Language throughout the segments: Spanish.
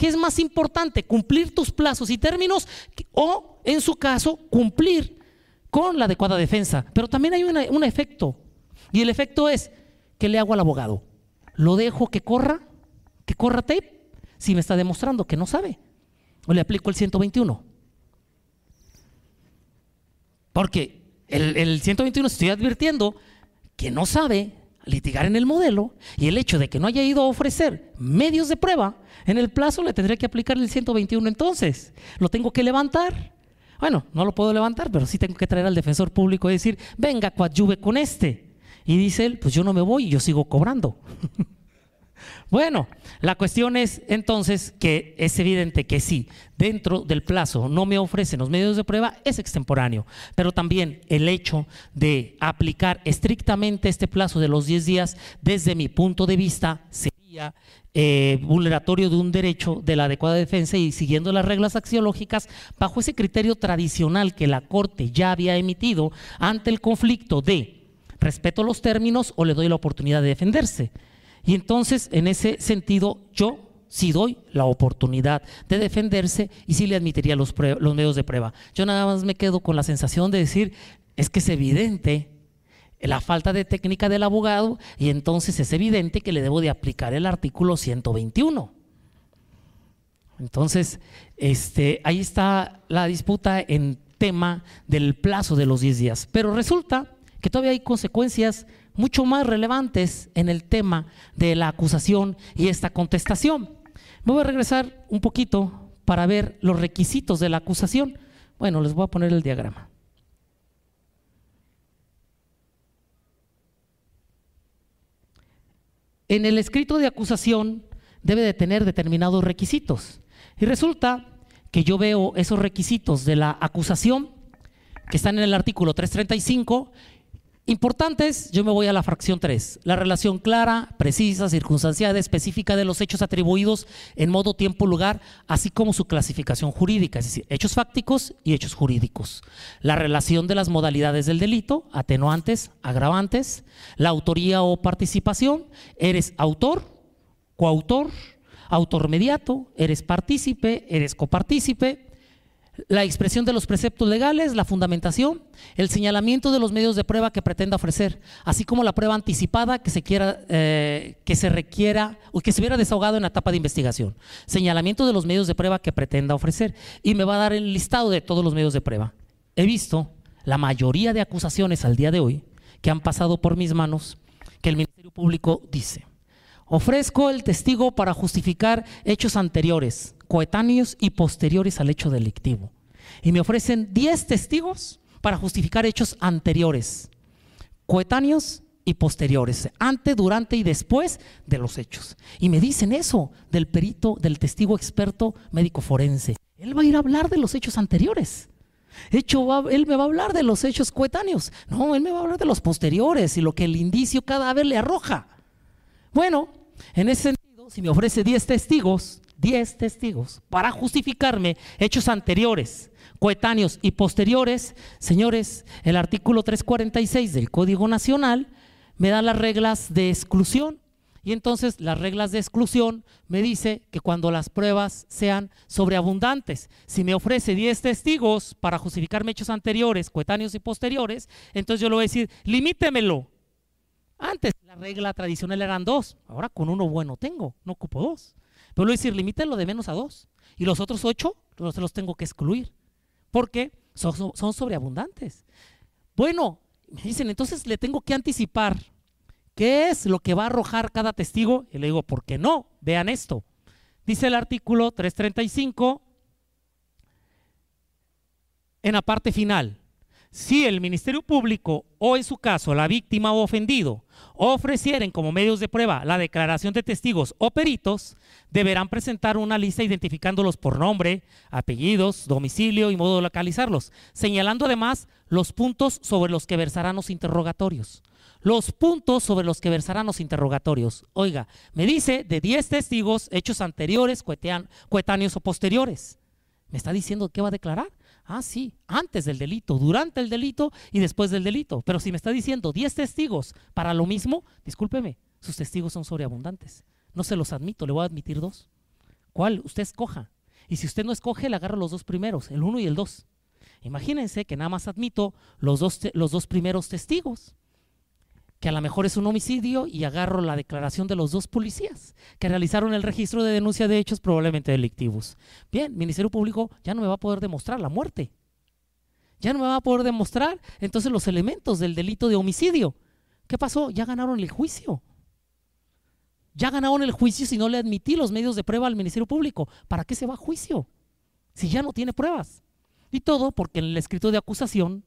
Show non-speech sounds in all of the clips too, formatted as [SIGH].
¿Qué es más importante? ¿Cumplir tus plazos y términos o, en su caso, cumplir con la adecuada defensa? Pero también hay un efecto. Y el efecto es, ¿qué le hago al abogado? ¿Lo dejo que corra? ¿Que corra tape? Si me está demostrando que no sabe. ¿O le aplico el 121? Porque el, el 121 estoy advirtiendo que no sabe, litigar en el modelo y el hecho de que no haya ido a ofrecer medios de prueba en el plazo le tendría que aplicar el 121 entonces. Lo tengo que levantar. Bueno, no lo puedo levantar, pero sí tengo que traer al defensor público y decir, venga, coadyuve con este. Y dice él, pues yo no me voy, yo sigo cobrando. [LAUGHS] Bueno, la cuestión es entonces que es evidente que sí, dentro del plazo no me ofrecen los medios de prueba, es extemporáneo, pero también el hecho de aplicar estrictamente este plazo de los 10 días, desde mi punto de vista, sería eh, vulneratorio de un derecho de la adecuada defensa y siguiendo las reglas axiológicas bajo ese criterio tradicional que la Corte ya había emitido ante el conflicto de respeto los términos o le doy la oportunidad de defenderse. Y entonces, en ese sentido, yo sí doy la oportunidad de defenderse y sí le admitiría los, medios de prueba. Yo nada más me quedo con la sensación de decir, es que es evidente la falta de técnica del abogado y entonces es evidente que le debo de aplicar el artículo 121. Entonces, este, ahí está la disputa en tema del plazo de los 10 días. Pero resulta que todavía hay consecuencias mucho más relevantes en el tema de la acusación y esta contestación. Me voy a regresar un poquito para ver los requisitos de la acusación. Bueno, les voy a poner el diagrama. En el escrito de acusación debe de tener determinados requisitos. Y resulta que yo veo esos requisitos de la acusación que están en el artículo 335 Importantes, yo me voy a la fracción 3. La relación clara, precisa, circunstanciada, específica de los hechos atribuidos en modo, tiempo, lugar, así como su clasificación jurídica, es decir, hechos fácticos y hechos jurídicos. La relación de las modalidades del delito, atenuantes, agravantes, la autoría o participación, eres autor, coautor, autor mediato, eres partícipe, eres copartícipe, la expresión de los preceptos legales, la fundamentación, el señalamiento de los medios de prueba que pretenda ofrecer, así como la prueba anticipada que se quiera, eh, que se requiera o que se hubiera desahogado en la etapa de investigación, señalamiento de los medios de prueba que pretenda ofrecer y me va a dar el listado de todos los medios de prueba. He visto la mayoría de acusaciones al día de hoy que han pasado por mis manos que el Ministerio Público dice. Ofrezco el testigo para justificar hechos anteriores coetáneos y posteriores al hecho delictivo. Y me ofrecen 10 testigos para justificar hechos anteriores, coetáneos y posteriores, antes, durante y después de los hechos. Y me dicen eso del perito, del testigo experto médico forense. Él va a ir a hablar de los hechos anteriores. Hecho, él me va a hablar de los hechos coetáneos. No, él me va a hablar de los posteriores y lo que el indicio cadáver le arroja. Bueno, en ese sentido, si me ofrece 10 testigos, 10 testigos para justificarme hechos anteriores, coetáneos y posteriores. Señores, el artículo 346 del Código Nacional me da las reglas de exclusión. Y entonces las reglas de exclusión me dice que cuando las pruebas sean sobreabundantes, si me ofrece 10 testigos para justificarme hechos anteriores, coetáneos y posteriores, entonces yo le voy a decir, limítemelo. Antes la regla tradicional eran dos, ahora con uno bueno tengo, no ocupo dos. Pero luego decir, limítenlo de menos a dos. Y los otros ocho los, los tengo que excluir. Porque son, son sobreabundantes. Bueno, me dicen, entonces le tengo que anticipar. ¿Qué es lo que va a arrojar cada testigo? Y le digo, ¿por qué no? Vean esto. Dice el artículo 335 en la parte final. Si el Ministerio Público o en su caso la víctima o ofendido ofrecieren como medios de prueba la declaración de testigos o peritos, deberán presentar una lista identificándolos por nombre, apellidos, domicilio y modo de localizarlos, señalando además los puntos sobre los que versarán los interrogatorios. Los puntos sobre los que versarán los interrogatorios. Oiga, me dice de 10 testigos, hechos anteriores, coetáneos o posteriores. ¿Me está diciendo qué va a declarar? Ah, sí, antes del delito, durante el delito y después del delito. Pero si me está diciendo 10 testigos para lo mismo, discúlpeme, sus testigos son sobreabundantes. No se los admito, le voy a admitir dos. ¿Cuál? Usted escoja. Y si usted no escoge, le agarro los dos primeros, el uno y el dos. Imagínense que nada más admito los dos, los dos primeros testigos que a lo mejor es un homicidio y agarro la declaración de los dos policías que realizaron el registro de denuncia de hechos probablemente delictivos. Bien, Ministerio Público ya no me va a poder demostrar la muerte. Ya no me va a poder demostrar entonces los elementos del delito de homicidio. ¿Qué pasó? Ya ganaron el juicio. Ya ganaron el juicio si no le admití los medios de prueba al Ministerio Público. ¿Para qué se va a juicio? Si ya no tiene pruebas. Y todo porque en el escrito de acusación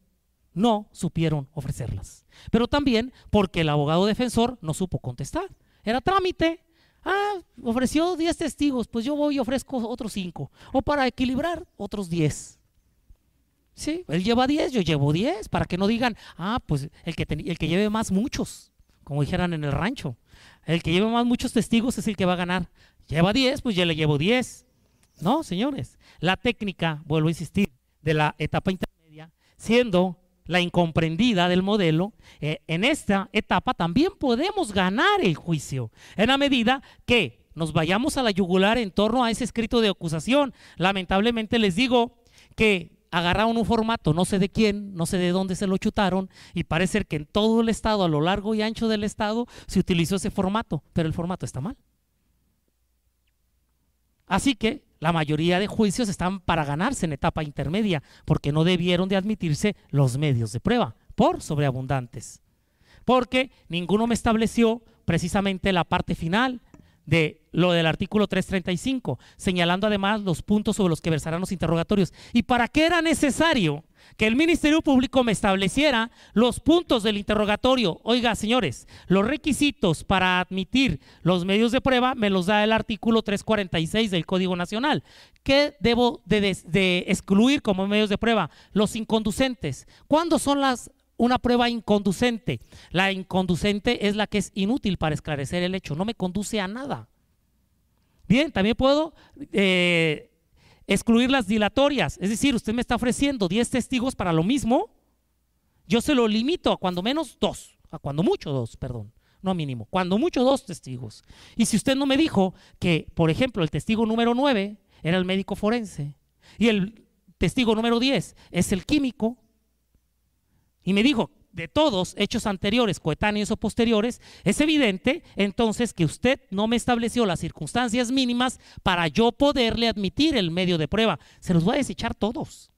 no supieron ofrecerlas. Pero también porque el abogado defensor no supo contestar. Era trámite. Ah, ofreció 10 testigos, pues yo voy y ofrezco otros 5. O para equilibrar, otros 10. Sí, él lleva 10, yo llevo 10, para que no digan, ah, pues el que, el que lleve más muchos, como dijeran en el rancho. El que lleve más muchos testigos es el que va a ganar. Lleva 10, pues yo le llevo 10. No, señores, la técnica, vuelvo a insistir, de la etapa intermedia, siendo la incomprendida del modelo, eh, en esta etapa también podemos ganar el juicio, en la medida que nos vayamos a la yugular en torno a ese escrito de acusación. Lamentablemente les digo que agarraron un formato, no sé de quién, no sé de dónde se lo chutaron, y parece ser que en todo el estado, a lo largo y ancho del estado, se utilizó ese formato, pero el formato está mal. Así que la mayoría de juicios están para ganarse en etapa intermedia, porque no debieron de admitirse los medios de prueba, por sobreabundantes. Porque ninguno me estableció precisamente la parte final, de lo del artículo 335, señalando además los puntos sobre los que versarán los interrogatorios. ¿Y para qué era necesario que el Ministerio Público me estableciera los puntos del interrogatorio? Oiga, señores, los requisitos para admitir los medios de prueba me los da el artículo 346 del Código Nacional. ¿Qué debo de, excluir como medios de prueba? Los inconducentes. ¿Cuándo son las una prueba inconducente. La inconducente es la que es inútil para esclarecer el hecho, no me conduce a nada. Bien, también puedo eh, excluir las dilatorias, es decir, usted me está ofreciendo 10 testigos para lo mismo, yo se lo limito a cuando menos dos, a cuando mucho dos, perdón, no mínimo, cuando mucho dos testigos. Y si usted no me dijo que, por ejemplo, el testigo número 9 era el médico forense y el testigo número 10 es el químico, y me dijo, de todos hechos anteriores, coetáneos o posteriores, es evidente entonces que usted no me estableció las circunstancias mínimas para yo poderle admitir el medio de prueba. Se los voy a desechar todos.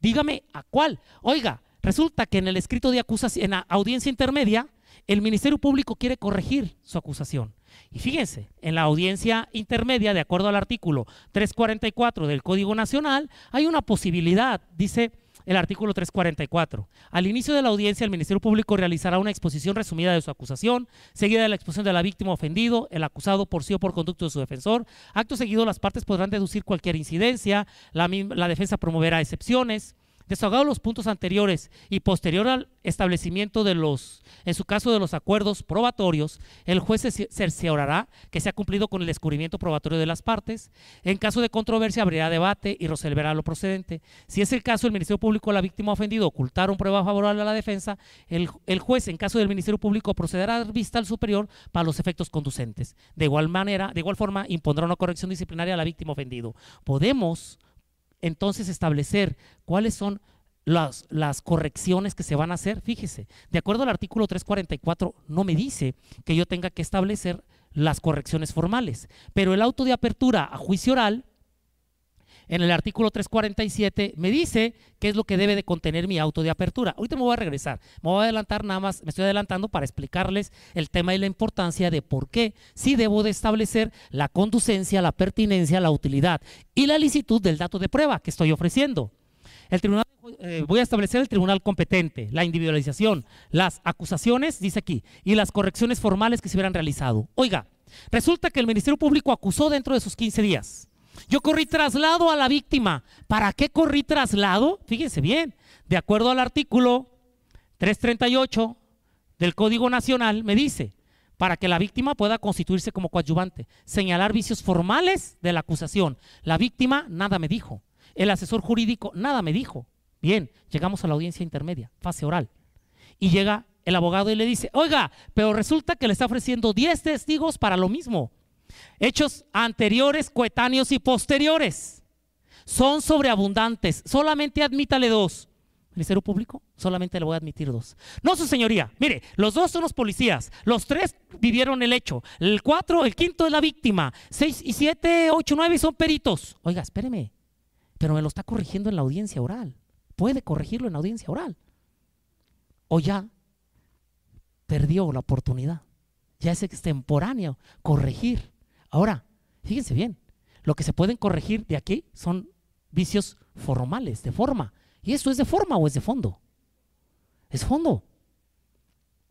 Dígame a cuál. Oiga, resulta que en el escrito de acusación, en la audiencia intermedia, el Ministerio Público quiere corregir su acusación. Y fíjense, en la audiencia intermedia, de acuerdo al artículo 344 del Código Nacional, hay una posibilidad, dice el artículo 344. Al inicio de la audiencia, el Ministerio Público realizará una exposición resumida de su acusación, seguida de la exposición de la víctima ofendido, el acusado por sí o por conducto de su defensor. Acto seguido, las partes podrán deducir cualquier incidencia, la, la defensa promoverá excepciones. Desahogado los puntos anteriores y posterior al establecimiento de los, en su caso de los acuerdos probatorios, el juez se cerciorará que se ha cumplido con el descubrimiento probatorio de las partes. En caso de controversia abrirá debate y resolverá lo procedente. Si es el caso, el Ministerio Público o la víctima ofendida ocultaron prueba favorable a la defensa, el, juez, en caso del Ministerio Público, procederá a dar vista al superior para los efectos conducentes. De igual manera, de igual forma, impondrá una corrección disciplinaria a la víctima ofendido. Podemos entonces establecer cuáles son las, las, correcciones que se van a hacer. Fíjese, de acuerdo al artículo 344, no me dice que yo tenga que establecer las correcciones formales, pero el auto de apertura a juicio oral en el artículo 347 me dice qué es lo que debe de contener mi auto de apertura. Ahorita me voy a regresar, me voy a adelantar nada más, me estoy adelantando para explicarles el tema y la importancia de por qué sí debo de establecer la conducencia, la pertinencia, la utilidad y la licitud del dato de prueba que estoy ofreciendo. El tribunal, eh, voy a establecer el tribunal competente, la individualización, las acusaciones, dice aquí, y las correcciones formales que se hubieran realizado. Oiga, resulta que el Ministerio Público acusó dentro de sus 15 días. Yo corrí traslado a la víctima. ¿Para qué corrí traslado? Fíjense bien, de acuerdo al artículo 338 del Código Nacional, me dice, para que la víctima pueda constituirse como coadyuvante, señalar vicios formales de la acusación. La víctima nada me dijo. El asesor jurídico nada me dijo. Bien, llegamos a la audiencia intermedia, fase oral. Y llega el abogado y le dice, oiga, pero resulta que le está ofreciendo 10 testigos para lo mismo. Hechos anteriores, coetáneos y posteriores. Son sobreabundantes. Solamente admítale dos. Ministerio Público, solamente le voy a admitir dos. No, su señoría. Mire, los dos son los policías. Los tres vivieron el hecho. El cuatro, el quinto es la víctima. Seis y siete, ocho, nueve son peritos. Oiga, espéreme. Pero me lo está corrigiendo en la audiencia oral. Puede corregirlo en la audiencia oral. O ya perdió la oportunidad. Ya es extemporáneo corregir Ahora, fíjense bien, lo que se pueden corregir de aquí son vicios formales, de forma. ¿Y esto es de forma o es de fondo? Es fondo.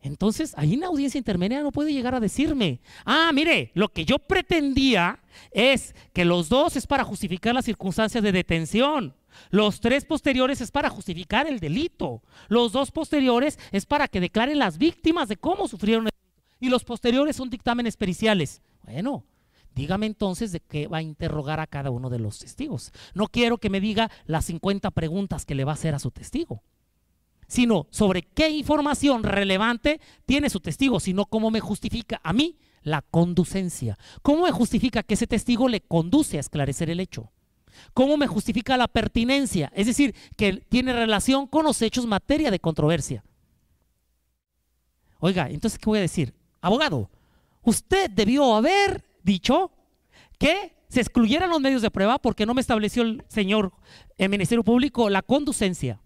Entonces, ahí una audiencia intermedia no puede llegar a decirme, ah, mire, lo que yo pretendía es que los dos es para justificar las circunstancias de detención, los tres posteriores es para justificar el delito, los dos posteriores es para que declaren las víctimas de cómo sufrieron el delito, y los posteriores son dictámenes periciales. Bueno, Dígame entonces de qué va a interrogar a cada uno de los testigos. No quiero que me diga las 50 preguntas que le va a hacer a su testigo, sino sobre qué información relevante tiene su testigo, sino cómo me justifica a mí la conducencia. ¿Cómo me justifica que ese testigo le conduce a esclarecer el hecho? ¿Cómo me justifica la pertinencia? Es decir, que tiene relación con los hechos materia de controversia. Oiga, entonces, ¿qué voy a decir? Abogado, usted debió haber dicho que se excluyeran los medios de prueba porque no me estableció el señor, el Ministerio Público, la conducencia,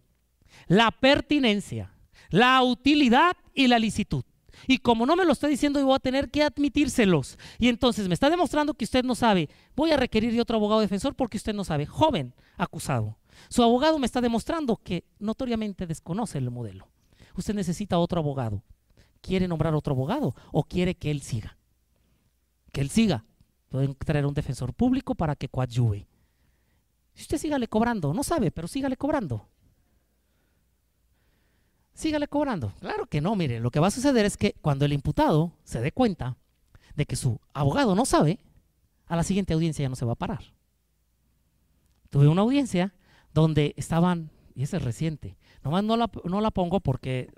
la pertinencia, la utilidad y la licitud. Y como no me lo está diciendo, yo voy a tener que admitírselos. Y entonces me está demostrando que usted no sabe. Voy a requerir de otro abogado defensor porque usted no sabe. Joven acusado. Su abogado me está demostrando que notoriamente desconoce el modelo. Usted necesita otro abogado. ¿Quiere nombrar otro abogado o quiere que él siga? él siga. Pueden traer un defensor público para que coadyuve. Si usted sígale cobrando, no sabe, pero sígale cobrando. Sígale cobrando. Claro que no, mire, lo que va a suceder es que cuando el imputado se dé cuenta de que su abogado no sabe, a la siguiente audiencia ya no se va a parar. Tuve una audiencia donde estaban, y es es reciente, nomás no no la pongo porque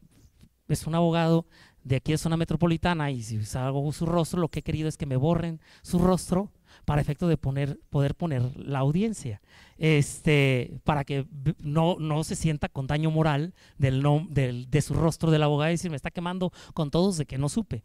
es un abogado de aquí es zona metropolitana y si salgo su rostro, lo que he querido es que me borren su rostro para efecto de poner, poder poner la audiencia, este, para que no, no se sienta con daño moral del, de su rostro del abogado y decir, me está quemando con todos de que no supe.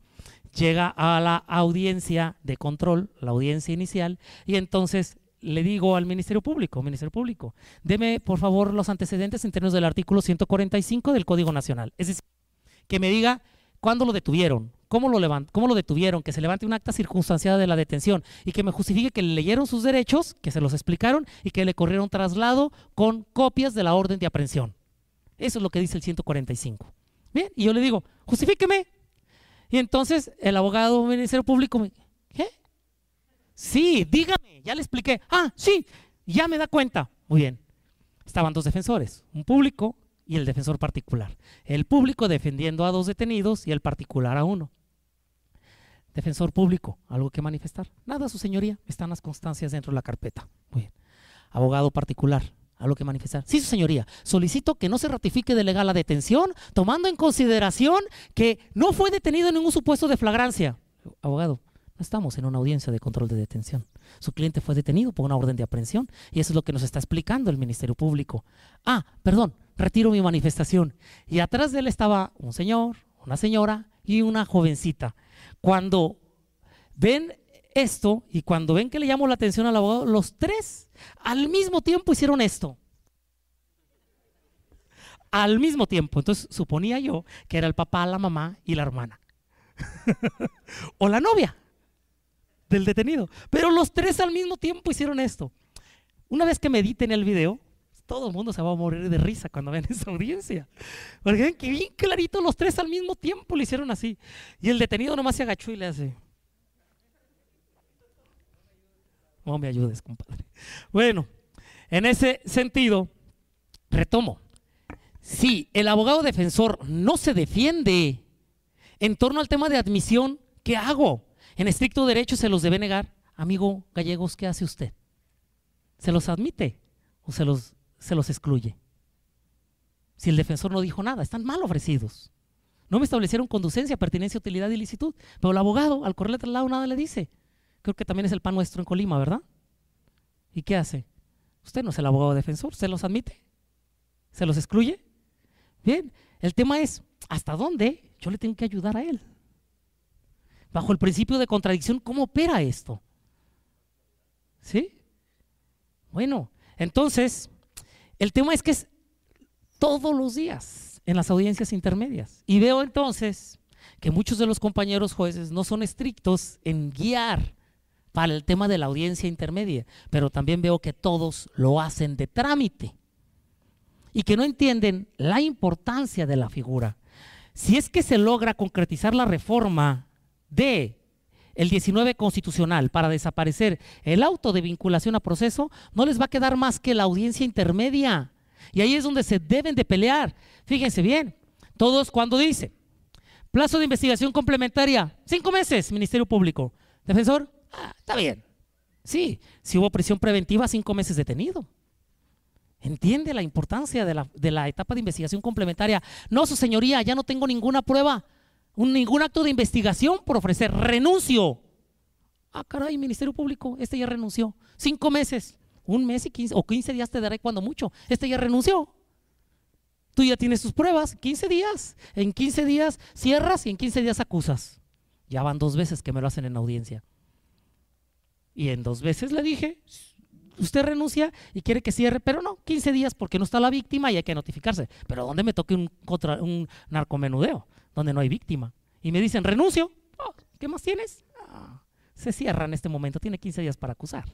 Llega a la audiencia de control, la audiencia inicial, y entonces le digo al Ministerio Público, Ministerio Público, deme por favor los antecedentes en términos del artículo 145 del Código Nacional. Es decir, que me diga ¿Cuándo lo detuvieron? ¿Cómo lo, ¿Cómo lo detuvieron? Que se levante un acta circunstanciada de la detención y que me justifique que le leyeron sus derechos, que se los explicaron y que le corrieron traslado con copias de la orden de aprehensión. Eso es lo que dice el 145. Bien, y yo le digo, justifíqueme. Y entonces el abogado del Ministerio Público me, ¿qué? Sí, dígame, ya le expliqué. Ah, sí, ya me da cuenta. Muy bien. Estaban dos defensores, un público y el defensor particular. El público defendiendo a dos detenidos y el particular a uno. Defensor público, ¿algo que manifestar? Nada, su señoría. Están las constancias dentro de la carpeta. Muy bien. Abogado particular, ¿algo que manifestar? Sí, su señoría. Solicito que no se ratifique de legal la detención, tomando en consideración que no fue detenido en ningún supuesto de flagrancia. Abogado, no estamos en una audiencia de control de detención. Su cliente fue detenido por una orden de aprehensión y eso es lo que nos está explicando el Ministerio Público. Ah, perdón, retiro mi manifestación. Y atrás de él estaba un señor, una señora y una jovencita. Cuando ven esto y cuando ven que le llamo la atención al abogado, los tres al mismo tiempo hicieron esto. Al mismo tiempo. Entonces suponía yo que era el papá, la mamá y la hermana. [LAUGHS] o la novia del detenido. Pero los tres al mismo tiempo hicieron esto. Una vez que mediten el video, todo el mundo se va a morir de risa cuando vean [LAUGHS] esa audiencia. Porque ven que bien clarito los tres al mismo tiempo lo hicieron así. Y el detenido nomás se agachó y le hace. No me ayudes, compadre. Bueno, en ese sentido, retomo. Si el abogado defensor no se defiende en torno al tema de admisión, ¿qué hago? En estricto derecho se los debe negar. Amigo Gallegos, ¿qué hace usted? ¿Se los admite o se los se los excluye. Si el defensor no dijo nada, están mal ofrecidos. No me establecieron conducencia, pertinencia, utilidad y licitud. Pero el abogado, al correr al lado, nada le dice. Creo que también es el pan nuestro en Colima, ¿verdad? ¿Y qué hace? Usted no es el abogado defensor, se los admite, se los excluye. Bien, el tema es, ¿hasta dónde yo le tengo que ayudar a él? Bajo el principio de contradicción, ¿cómo opera esto? ¿Sí? Bueno, entonces, el tema es que es todos los días en las audiencias intermedias. Y veo entonces que muchos de los compañeros jueces no son estrictos en guiar para el tema de la audiencia intermedia, pero también veo que todos lo hacen de trámite y que no entienden la importancia de la figura. Si es que se logra concretizar la reforma de el 19 constitucional para desaparecer el auto de vinculación a proceso, no les va a quedar más que la audiencia intermedia. Y ahí es donde se deben de pelear. Fíjense bien, todos cuando dice, plazo de investigación complementaria, cinco meses, Ministerio Público. Defensor, ah, está bien. Sí, si hubo prisión preventiva, cinco meses detenido. ¿Entiende la importancia de la etapa de investigación complementaria? No, su señoría, ya no tengo ninguna prueba ningún acto de investigación por ofrecer. Renuncio. Ah, caray, Ministerio Público, este ya renunció. Cinco meses, un mes y quince o 15 días te daré cuando mucho. Este ya renunció. Tú ya tienes tus pruebas, 15 días. En 15 días cierras y en 15 días acusas. Ya van dos veces que me lo hacen en audiencia. Y en dos veces le dije, usted renuncia y quiere que cierre, pero no, 15 días porque no está la víctima y hay que notificarse. Pero ¿dónde me toque contra, un narcomenudeo? donde no hay víctima. Y me dicen, renuncio. Oh, ¿Qué más tienes? Ah, se cierra en este momento, tiene 15 días para acusar.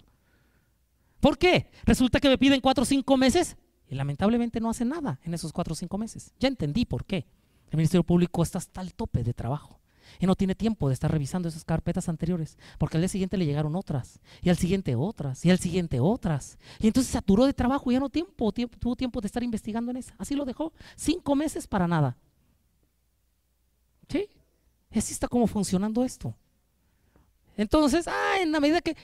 ¿Por qué? Resulta que me piden 4 o 5 meses y lamentablemente no hace nada en esos 4 o 5 meses. Ya entendí por qué. El Ministerio Público está hasta el tope de trabajo y no tiene tiempo de estar revisando esas carpetas anteriores, porque al día siguiente le llegaron otras, y al siguiente otras, y al siguiente otras. Y entonces saturó de trabajo y ya no tiempo, tuvo tiempo de estar investigando en esa. Así lo dejó, cinco meses para nada. ¿Sí? Así está como funcionando esto. Entonces, ah, en la medida que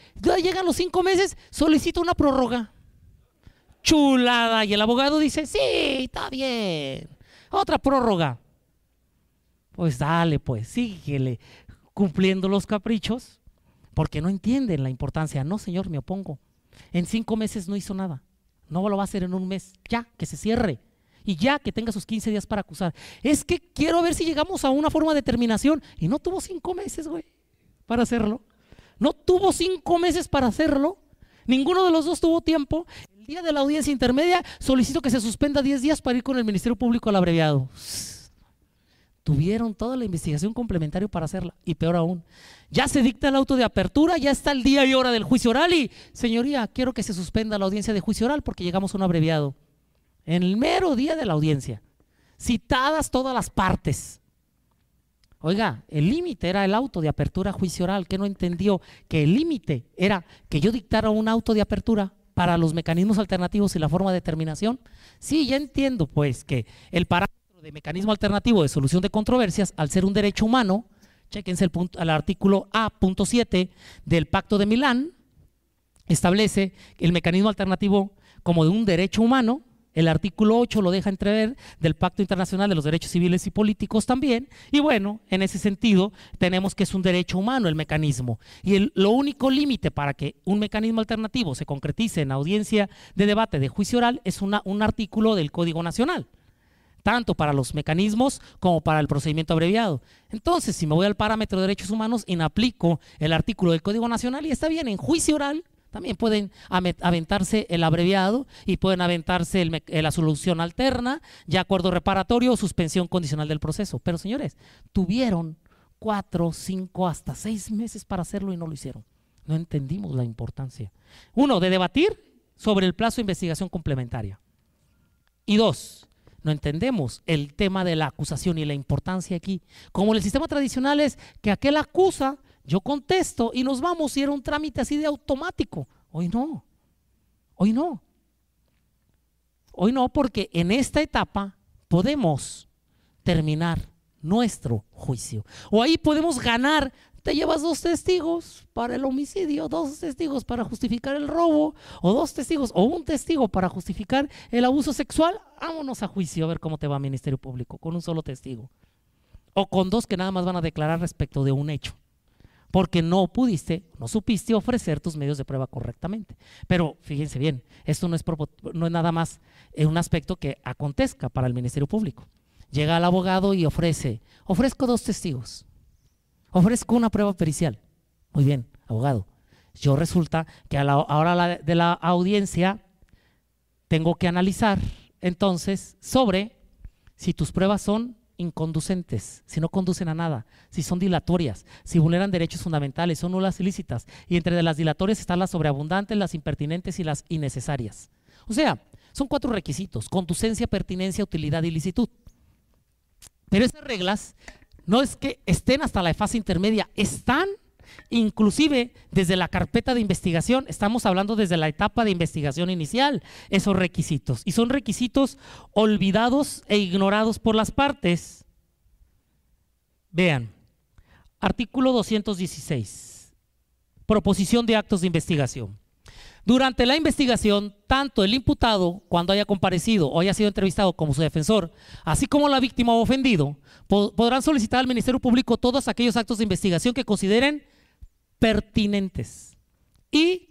llegan los cinco meses, solicito una prórroga. Chulada. Y el abogado dice, sí, está bien. Otra prórroga. Pues dale, pues, síguele cumpliendo los caprichos, porque no entienden la importancia. No, señor, me opongo. En cinco meses no hizo nada. No lo va a hacer en un mes. Ya, que se cierre y ya que tenga sus 15 días para acusar. Es que quiero ver si llegamos a una forma de terminación. Y no tuvo cinco meses, güey, para hacerlo. No tuvo cinco meses para hacerlo. Ninguno de los dos tuvo tiempo. El día de la audiencia intermedia solicito que se suspenda 10 días para ir con el Ministerio Público al abreviado. Tuvieron toda la investigación complementaria para hacerla. Y peor aún, ya se dicta el auto de apertura, ya está el día y hora del juicio oral y, señoría, quiero que se suspenda la audiencia de juicio oral porque llegamos a un abreviado en el mero día de la audiencia, citadas todas las partes. Oiga, el límite era el auto de apertura juicio oral, que no entendió que el límite era que yo dictara un auto de apertura para los mecanismos alternativos y la forma de determinación. Sí, ya entiendo pues que el parámetro de mecanismo alternativo de solución de controversias, al ser un derecho humano, chequense el, punto, el artículo A.7 del Pacto de Milán, establece el mecanismo alternativo como de un derecho humano el artículo 8 lo deja entrever del Pacto Internacional de los Derechos Civiles y Políticos también. Y bueno, en ese sentido, tenemos que es un derecho humano el mecanismo. Y lo único límite para que un mecanismo alternativo se concretice en audiencia de debate de juicio oral es una, un artículo del Código Nacional tanto para los mecanismos como para el procedimiento abreviado. Entonces, si me voy al parámetro de derechos humanos, aplico el artículo del Código Nacional y está bien, en juicio oral también pueden aventarse el abreviado y pueden aventarse eh, la solución alterna, ya acuerdo reparatorio o suspensión condicional del proceso. Pero señores, tuvieron cuatro, cinco, hasta seis meses para hacerlo y no lo hicieron. No entendimos la importancia. Uno, de debatir sobre el plazo de investigación complementaria. Y dos, no entendemos el tema de la acusación y la importancia aquí. Como en el sistema tradicional es que aquel acusa yo contesto y nos vamos y era un trámite así de automático. Hoy no, hoy no. Hoy no, porque en esta etapa podemos terminar nuestro juicio. O ahí podemos ganar. Te llevas dos testigos para el homicidio, dos testigos para justificar el robo, o dos testigos, o un testigo para justificar el abuso sexual. Vámonos a juicio a ver cómo te va Ministerio Público, con un solo testigo. O con dos que nada más van a declarar respecto de un hecho porque no pudiste, no supiste ofrecer tus medios de prueba correctamente. Pero fíjense bien, esto no es, nada más eh, un aspecto que acontezca para el Ministerio Público. Llega el abogado y ofrece, ofrezco dos testigos, ofrezco una prueba pericial. Muy bien, abogado. Yo resulta que a la hora de la audiencia tengo que analizar entonces sobre si tus pruebas son inconducentes, si no conducen a nada, si son dilatorias, si vulneran derechos fundamentales, son nulas ilícitas. Y entre las dilatorias están las sobreabundantes, las impertinentes y las innecesarias. O sea, son cuatro requisitos, conducencia, pertinencia, utilidad y licitud. Pero esas reglas no es que estén hasta la fase intermedia, están inclusive desde la carpeta de investigación, estamos hablando desde la etapa de investigación inicial, esos requisitos. Y son requisitos olvidados e ignorados por las partes. Vean, artículo 216, proposición de actos de investigación. Durante la investigación, tanto el imputado, cuando haya comparecido o haya sido entrevistado como su defensor, así como la víctima o ofendido, podrán solicitar al Ministerio Público todos aquellos actos de investigación que consideren pertinentes y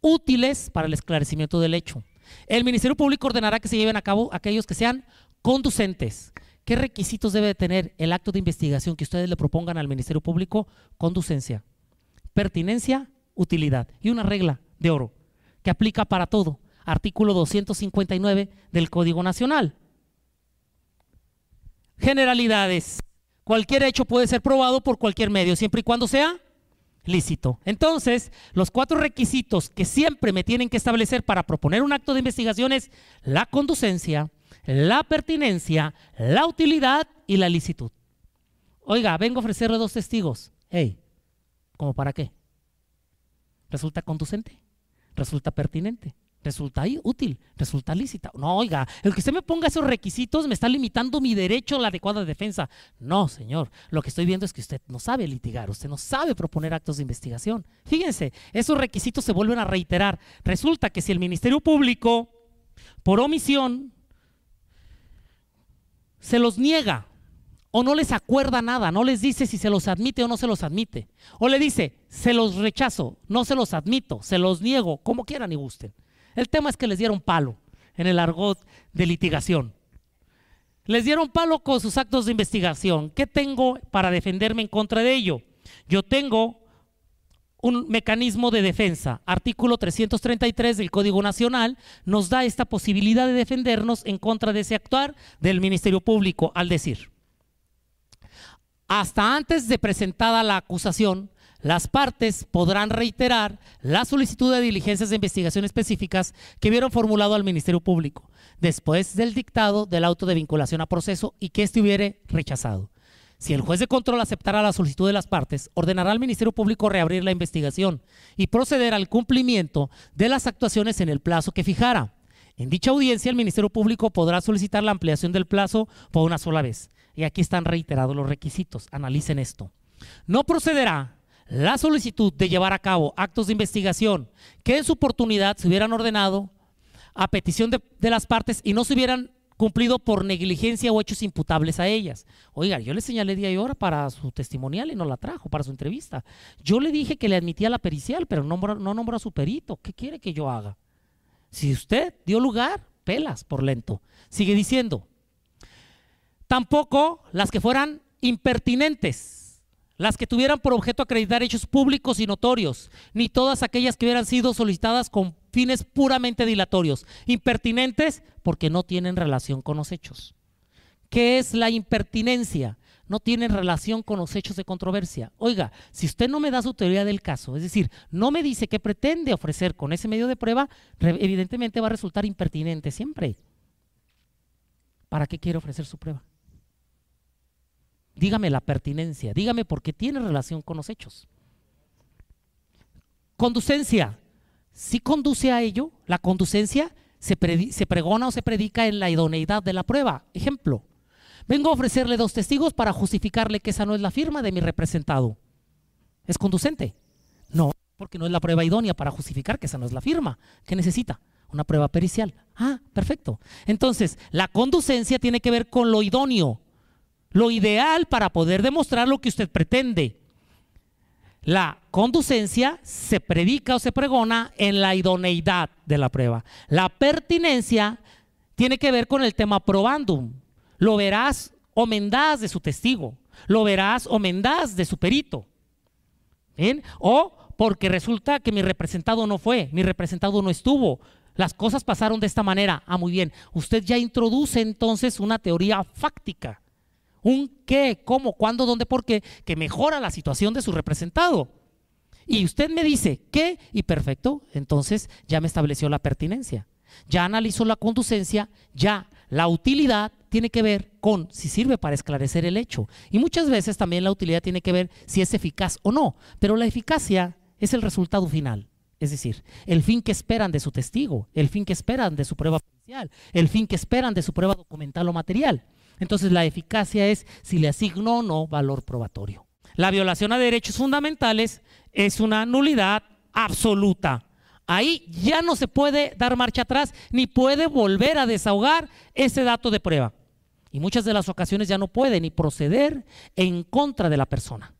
útiles para el esclarecimiento del hecho. El Ministerio Público ordenará que se lleven a cabo aquellos que sean conducentes. ¿Qué requisitos debe tener el acto de investigación que ustedes le propongan al Ministerio Público? Conducencia, pertinencia, utilidad y una regla de oro que aplica para todo. Artículo 259 del Código Nacional. Generalidades. Cualquier hecho puede ser probado por cualquier medio, siempre y cuando sea lícito. Entonces, los cuatro requisitos que siempre me tienen que establecer para proponer un acto de investigación es la conducencia, la pertinencia, la utilidad y la licitud. Oiga, vengo a ofrecerle dos testigos. Hey, ¿cómo para qué? ¿Resulta conducente? ¿Resulta pertinente? resulta útil, resulta lícita. No, oiga, el que usted me ponga esos requisitos me está limitando mi derecho a la adecuada defensa. No, señor, lo que estoy viendo es que usted no sabe litigar, usted no sabe proponer actos de investigación. Fíjense, esos requisitos se vuelven a reiterar. Resulta que si el Ministerio Público, por omisión, se los niega o no les acuerda nada, no les dice si se los admite o no se los admite, o le dice, se los rechazo, no se los admito, se los niego, como quieran y gusten. El tema es que les dieron palo en el argot de litigación. Les dieron palo con sus actos de investigación. ¿Qué tengo para defenderme en contra de ello? Yo tengo un mecanismo de defensa. Artículo 333 del Código Nacional nos da esta posibilidad de defendernos en contra de ese actuar del Ministerio Público al decir, hasta antes de presentada la acusación, las partes podrán reiterar la solicitud de diligencias de investigación específicas que hubieron formulado al Ministerio Público después del dictado del auto de vinculación a proceso y que este hubiere rechazado. Si el juez de control aceptara la solicitud de las partes, ordenará al Ministerio Público reabrir la investigación y proceder al cumplimiento de las actuaciones en el plazo que fijara. En dicha audiencia, el Ministerio Público podrá solicitar la ampliación del plazo por una sola vez. Y aquí están reiterados los requisitos. Analicen esto. No procederá la solicitud de llevar a cabo actos de investigación que en su oportunidad se hubieran ordenado a petición de, las partes y no se hubieran cumplido por negligencia o hechos imputables a ellas. Oiga, yo le señalé día y hora para su testimonial y no la trajo, para su entrevista. Yo le dije que le admitía la pericial, pero no, no nombró a su perito. ¿Qué quiere que yo haga? Si usted dio lugar, pelas por lento. Sigue diciendo, tampoco las que fueran impertinentes las que tuvieran por objeto acreditar hechos públicos y notorios, ni todas aquellas que hubieran sido solicitadas con fines puramente dilatorios, impertinentes porque no tienen relación con los hechos. ¿Qué es la impertinencia? No tienen relación con los hechos de controversia. Oiga, si usted no me da su teoría del caso, es decir, no me dice qué pretende ofrecer con ese medio de prueba, evidentemente va a resultar impertinente siempre. ¿Para qué quiere ofrecer su prueba? dígame la pertinencia, dígame por qué tiene relación con los hechos. Conducencia, si conduce a ello, la conducencia se, se pregona o se predica en la idoneidad de la prueba. Ejemplo, vengo a ofrecerle dos testigos para justificarle que esa no es la firma de mi representado. ¿Es conducente? No, porque no es la prueba idónea para justificar que esa no es la firma. ¿Qué necesita? Una prueba pericial. Ah, perfecto. Entonces, la conducencia tiene que ver con lo idóneo, lo ideal para poder demostrar lo que usted pretende. La conducencia se predica o se pregona en la idoneidad de la prueba. La pertinencia tiene que ver con el tema probandum. Lo verás o de su testigo, lo verás o de su perito. O porque resulta que mi representado no fue, mi representado no estuvo, las cosas pasaron de esta manera. Ah, muy bien. Usted ya introduce entonces una teoría fáctica un qué, cómo, cuándo, dónde, por qué, que mejora la situación de su representado. Y usted me dice qué y perfecto, entonces ya me estableció la pertinencia. Ya analizó la conducencia, ya la utilidad tiene que ver con si sirve para esclarecer el hecho. Y muchas veces también la utilidad tiene que ver si es eficaz o no. Pero la eficacia es el resultado final. Es decir, el fin que esperan de su testigo, el fin que esperan de su prueba policial, el fin que esperan de su prueba documental o material. Entonces la eficacia es si le asignó o no valor probatorio. La violación a derechos fundamentales es una nulidad absoluta. Ahí ya no se puede dar marcha atrás ni puede volver a desahogar ese dato de prueba. Y muchas de las ocasiones ya no puede ni proceder en contra de la persona.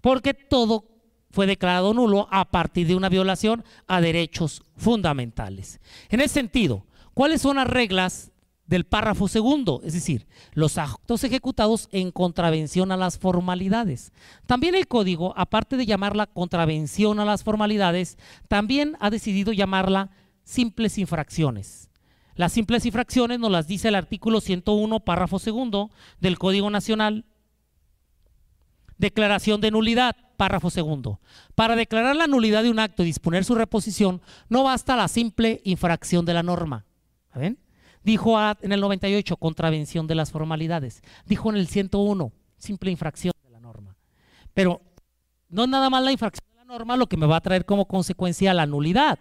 Porque todo fue declarado nulo a partir de una violación a derechos fundamentales. En ese sentido, ¿cuáles son las reglas del párrafo segundo, es decir, los actos ejecutados en contravención a las formalidades. También el código, aparte de llamarla contravención a las formalidades, también ha decidido llamarla simples infracciones. Las simples infracciones nos las dice el artículo 101, párrafo segundo del Código Nacional. Declaración de nulidad, párrafo segundo. Para declarar la nulidad de un acto y disponer su reposición, no basta la simple infracción de la norma. Dijo en el 98, contravención de las formalidades. Dijo en el 101, simple infracción de la norma. Pero no es nada más la infracción de la norma lo que me va a traer como consecuencia la nulidad,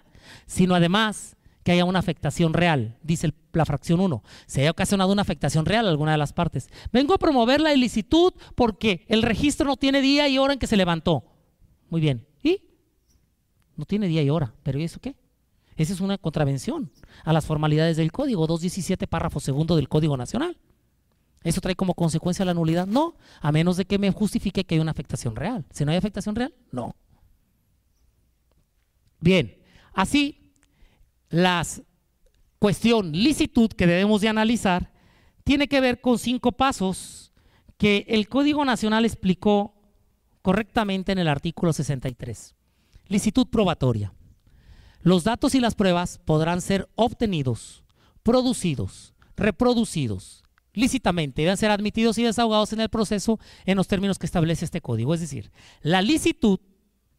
sino además que haya una afectación real, dice la fracción 1. Se haya ocasionado una afectación real a alguna de las partes. Vengo a promover la ilicitud porque el registro no tiene día y hora en que se levantó. Muy bien. ¿Y? No tiene día y hora, pero ¿y eso qué? Esa es una contravención a las formalidades del código, 217, párrafo segundo del Código Nacional. ¿Eso trae como consecuencia la nulidad? No, a menos de que me justifique que hay una afectación real. Si no hay afectación real, no. Bien, así, la cuestión licitud que debemos de analizar tiene que ver con cinco pasos que el Código Nacional explicó correctamente en el artículo 63. Licitud probatoria. Los datos y las pruebas podrán ser obtenidos, producidos, reproducidos lícitamente, deben ser admitidos y desahogados en el proceso en los términos que establece este código. Es decir, la licitud,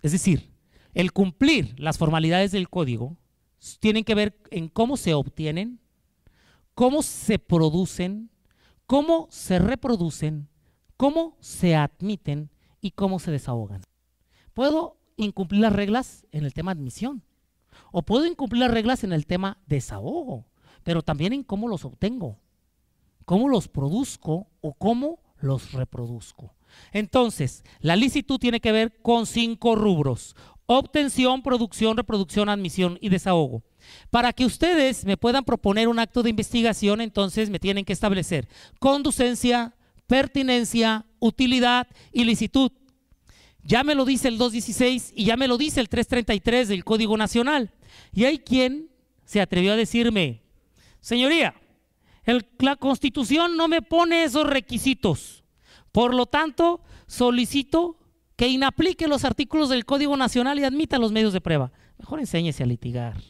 es decir, el cumplir las formalidades del código, tienen que ver en cómo se obtienen, cómo se producen, cómo se reproducen, cómo se admiten y cómo se desahogan. Puedo incumplir las reglas en el tema admisión. O puedo incumplir las reglas en el tema desahogo, pero también en cómo los obtengo, cómo los produzco o cómo los reproduzco. Entonces, la licitud tiene que ver con cinco rubros. Obtención, producción, reproducción, admisión y desahogo. Para que ustedes me puedan proponer un acto de investigación, entonces me tienen que establecer conducencia, pertinencia, utilidad y licitud. Ya me lo dice el 2.16 y ya me lo dice el 3.33 del Código Nacional. Y hay quien se atrevió a decirme, señoría, la Constitución no me pone esos requisitos. Por lo tanto, solicito que inaplique los artículos del Código Nacional y admita los medios de prueba. Mejor enséñese a litigar.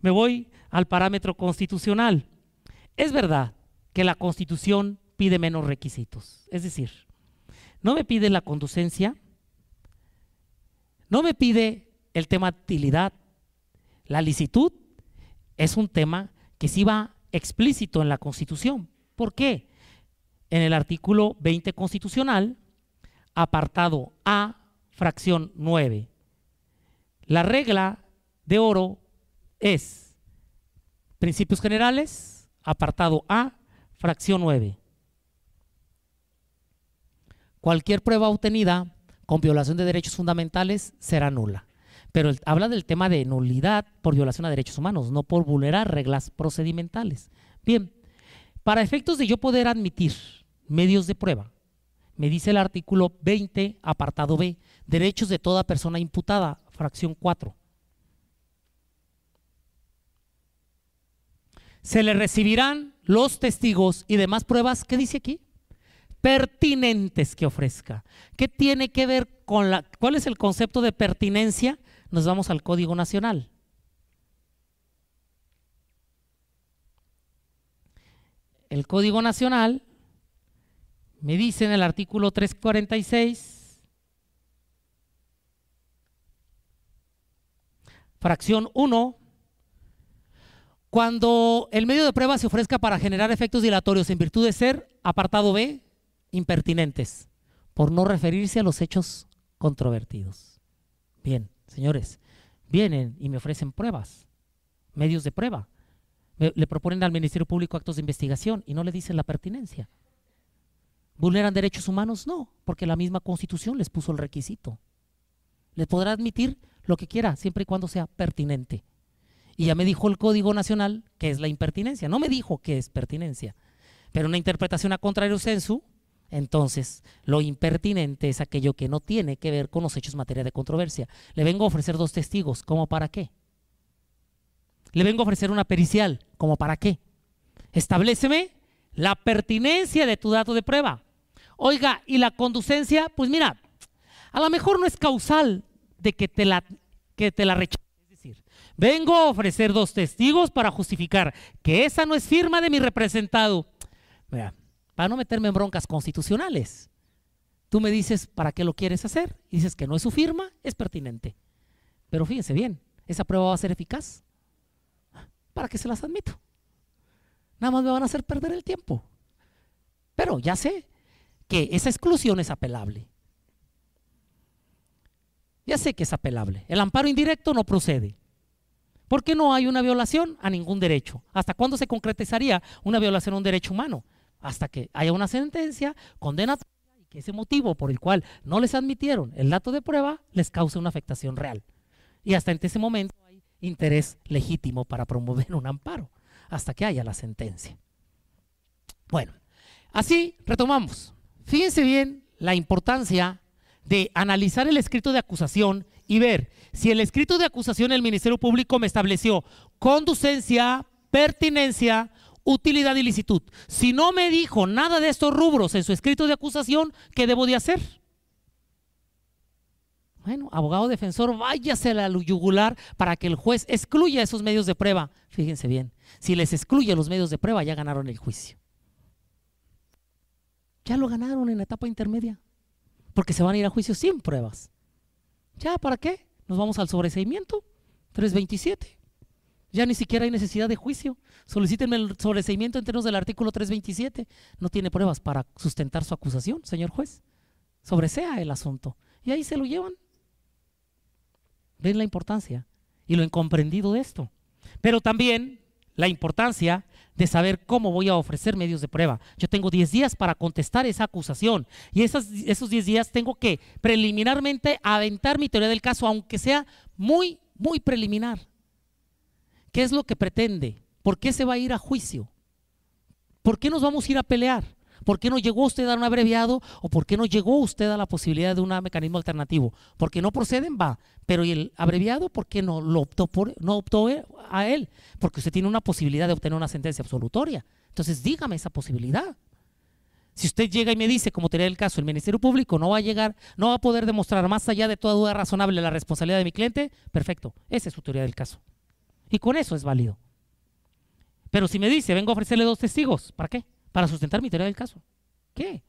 Me voy al parámetro constitucional. Es verdad que la Constitución pide menos requisitos. Es decir, no me pide la conducencia, no me pide el tema utilidad, la licitud es un tema que sí va explícito en la Constitución. ¿Por qué? En el artículo 20 constitucional, apartado A, fracción 9. La regla de oro es principios generales, apartado A, fracción 9. Cualquier prueba obtenida con violación de derechos fundamentales será nula. Pero habla del tema de nulidad por violación a derechos humanos, no por vulnerar reglas procedimentales. Bien, para efectos de yo poder admitir medios de prueba, me dice el artículo 20, apartado B, derechos de toda persona imputada, fracción 4. Se le recibirán los testigos y demás pruebas, ¿qué dice aquí? pertinentes que ofrezca. ¿Qué tiene que ver con la... ¿Cuál es el concepto de pertinencia? Nos vamos al Código Nacional. El Código Nacional me dice en el artículo 346, fracción 1, cuando el medio de prueba se ofrezca para generar efectos dilatorios en virtud de ser, apartado B, impertinentes, por no referirse a los hechos controvertidos. Bien, señores, vienen y me ofrecen pruebas, medios de prueba. le proponen al Ministerio Público actos de investigación y no le dicen la pertinencia. ¿Vulneran derechos humanos? No, porque la misma Constitución les puso el requisito. Les podrá admitir lo que quiera, siempre y cuando sea pertinente. Y ya me dijo el Código Nacional que es la impertinencia. No me dijo que es pertinencia. Pero una interpretación a contrario sensu entonces, lo impertinente es aquello que no tiene que ver con los hechos en materia de controversia. Le vengo a ofrecer dos testigos, ¿cómo para qué? Le vengo a ofrecer una pericial, ¿cómo para qué? Estableceme la pertinencia de tu dato de prueba. Oiga, y la conducencia, pues mira, a lo mejor no es causal de que te la, que te la Vengo a ofrecer dos testigos para justificar que esa no es firma de mi representado. Mira, para no meterme en broncas constitucionales. Tú me dices para qué lo quieres hacer y dices que no es su firma, es pertinente. Pero fíjense bien, esa prueba va a ser eficaz. ¿Para qué se las admito? Nada más me van a hacer perder el tiempo. Pero ya sé que esa exclusión es apelable. Ya sé que es apelable. El amparo indirecto no procede. Porque no hay una violación a ningún derecho. ¿Hasta cuándo se concretizaría una violación a un derecho humano? hasta que haya una sentencia condena y que ese motivo por el cual no les admitieron el dato de prueba les cause una afectación real. Y hasta en ese momento hay interés legítimo para promover un amparo, hasta que haya la sentencia. Bueno, así retomamos. Fíjense bien la importancia de analizar el escrito de acusación y ver si el escrito de acusación del Ministerio Público me estableció conducencia, pertinencia, utilidad y licitud. Si no me dijo nada de estos rubros en su escrito de acusación, ¿qué debo de hacer? Bueno, abogado defensor, váyase a la yugular para que el juez excluya esos medios de prueba. Fíjense bien, si les excluye los medios de prueba, ya ganaron el juicio. Ya lo ganaron en la etapa intermedia, porque se van a ir a juicio sin pruebas. ¿Ya para qué? Nos vamos al sobreseimiento, 327. Ya ni siquiera hay necesidad de juicio. Solicítenme el sobreseimiento en términos del artículo 327. No tiene pruebas para sustentar su acusación, señor juez. Sobresea el asunto. Y ahí se lo llevan. Ven la importancia y lo comprendido de esto. Pero también la importancia de saber cómo voy a ofrecer medios de prueba. Yo tengo 10 días para contestar esa acusación y esos 10 días tengo que preliminarmente aventar mi teoría del caso, aunque sea muy, muy preliminar. ¿Qué es lo que pretende? ¿Por qué se va a ir a juicio? ¿Por qué nos vamos a ir a pelear? ¿Por qué no llegó usted a un abreviado o por qué no llegó usted a la posibilidad de un mecanismo alternativo? Porque no proceden, va. Pero ¿y el abreviado por qué no lo optó, por, no optó a él? Porque usted tiene una posibilidad de obtener una sentencia absolutoria. Entonces dígame esa posibilidad. Si usted llega y me dice, como tenía el caso, el Ministerio Público no va a llegar, no va a poder demostrar más allá de toda duda razonable la responsabilidad de mi cliente, perfecto, esa es su teoría del caso. Y con eso es válido. Pero si me dice, vengo a ofrecerle dos testigos, ¿para qué? Para sustentar mi teoría del caso. ¿Qué?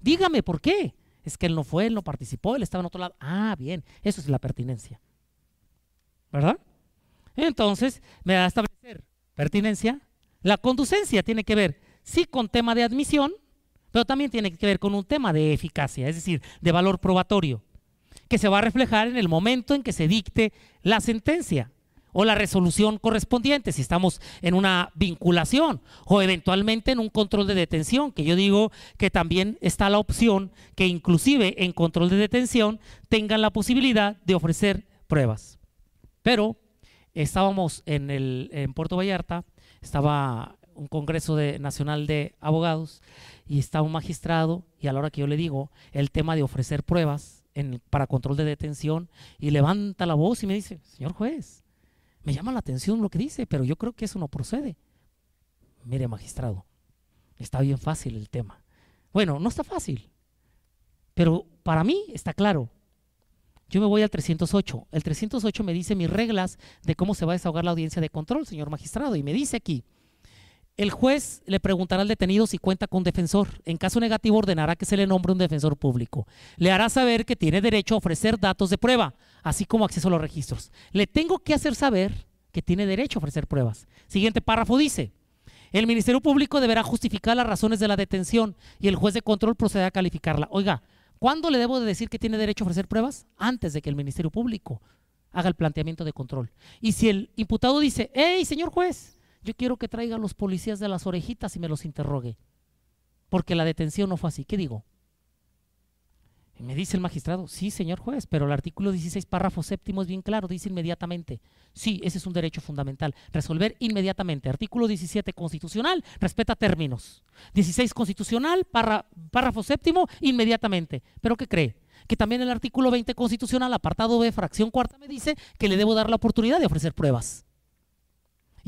Dígame por qué. Es que él no fue, él no participó, él estaba en otro lado. Ah, bien, eso es la pertinencia. ¿Verdad? Entonces, me da a establecer pertinencia. La conducencia tiene que ver, sí, con tema de admisión, pero también tiene que ver con un tema de eficacia, es decir, de valor probatorio, que se va a reflejar en el momento en que se dicte la sentencia o la resolución correspondiente, si estamos en una vinculación o eventualmente en un control de detención, que yo digo que también está la opción que inclusive en control de detención tengan la posibilidad de ofrecer pruebas. Pero estábamos en, el, Puerto Vallarta, estaba un Congreso Nacional de Abogados y estaba un magistrado y a la hora que yo le digo el tema de ofrecer pruebas para control de detención y levanta la voz y me dice, señor juez, me llama la atención lo que dice, pero yo creo que eso no procede. Mire, magistrado, está bien fácil el tema. Bueno, no está fácil, pero para mí está claro. Yo me voy al 308. El 308 me dice mis reglas de cómo se va a desahogar la audiencia de control, señor magistrado, y me dice aquí, el juez le preguntará al detenido si cuenta con defensor. En caso negativo, ordenará que se le nombre un defensor público. Le hará saber que tiene derecho a ofrecer datos de prueba, así como acceso a los registros. Le tengo que hacer saber que tiene derecho a ofrecer pruebas. Siguiente párrafo dice, el Ministerio Público deberá justificar las razones de la detención y el juez de control procederá a calificarla. Oiga, ¿cuándo le debo de decir que tiene derecho a ofrecer pruebas? Antes de que el Ministerio Público haga el planteamiento de control. Y si el imputado dice, hey, señor juez, yo quiero que traiga a los policías de las orejitas y me los interrogue, porque la detención no fue así, ¿qué digo? me dice el magistrado, sí, señor juez, pero el artículo 16, párrafo séptimo es bien claro, dice inmediatamente. Sí, ese es un derecho fundamental, resolver inmediatamente. Artículo 17 constitucional, respeta términos. 16 constitucional, párrafo séptimo, inmediatamente. ¿Pero qué cree? Que también el artículo 20 constitucional, apartado B, fracción cuarta, me dice que le debo dar la oportunidad de ofrecer pruebas.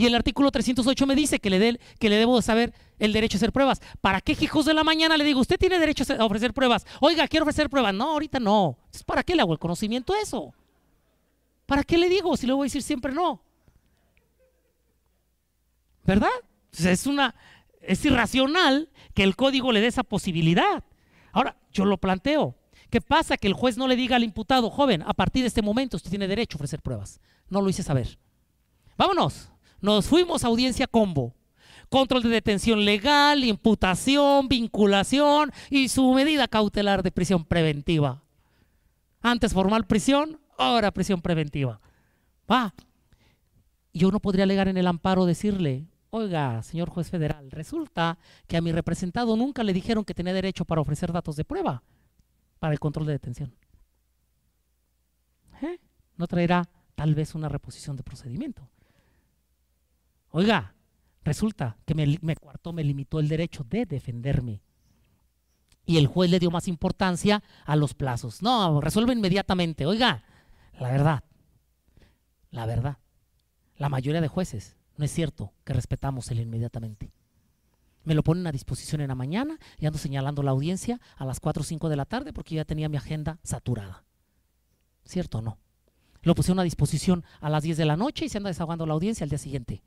Y el artículo 308 me dice que le, de, que le debo saber el derecho a hacer pruebas. ¿Para qué hijos de la mañana le digo, usted tiene derecho a ofrecer pruebas? Oiga, quiero ofrecer pruebas. No, ahorita no. ¿para qué le hago el conocimiento a eso? ¿Para qué le digo si le voy a decir siempre no? ¿Verdad? es una, es irracional que el código le dé esa posibilidad. Ahora, yo lo planteo. ¿Qué pasa? Que el juez no le diga al imputado, joven, a partir de este momento usted tiene derecho a ofrecer pruebas. No lo hice saber. Vámonos. Nos fuimos a audiencia combo. Control de detención legal, imputación, vinculación y su medida cautelar de prisión preventiva. Antes formal prisión, ahora prisión preventiva. Va. yo no podría alegar en el amparo decirle, oiga, señor juez federal, resulta que a mi representado nunca le dijeron que tenía derecho para ofrecer datos de prueba para el control de detención. ¿Eh? No traerá tal vez una reposición de procedimiento. Oiga, resulta que me, me me limitó el derecho de defenderme. Y el juez le dio más importancia a los plazos. No, resuelve inmediatamente. Oiga, la verdad, la verdad, la mayoría de jueces no es cierto que respetamos el inmediatamente. Me lo ponen a disposición en la mañana y ando señalando la audiencia a las 4 o 5 de la tarde porque ya tenía mi agenda saturada. ¿Cierto o no? Lo pusieron a disposición a las 10 de la noche y se anda desahogando la audiencia al día siguiente.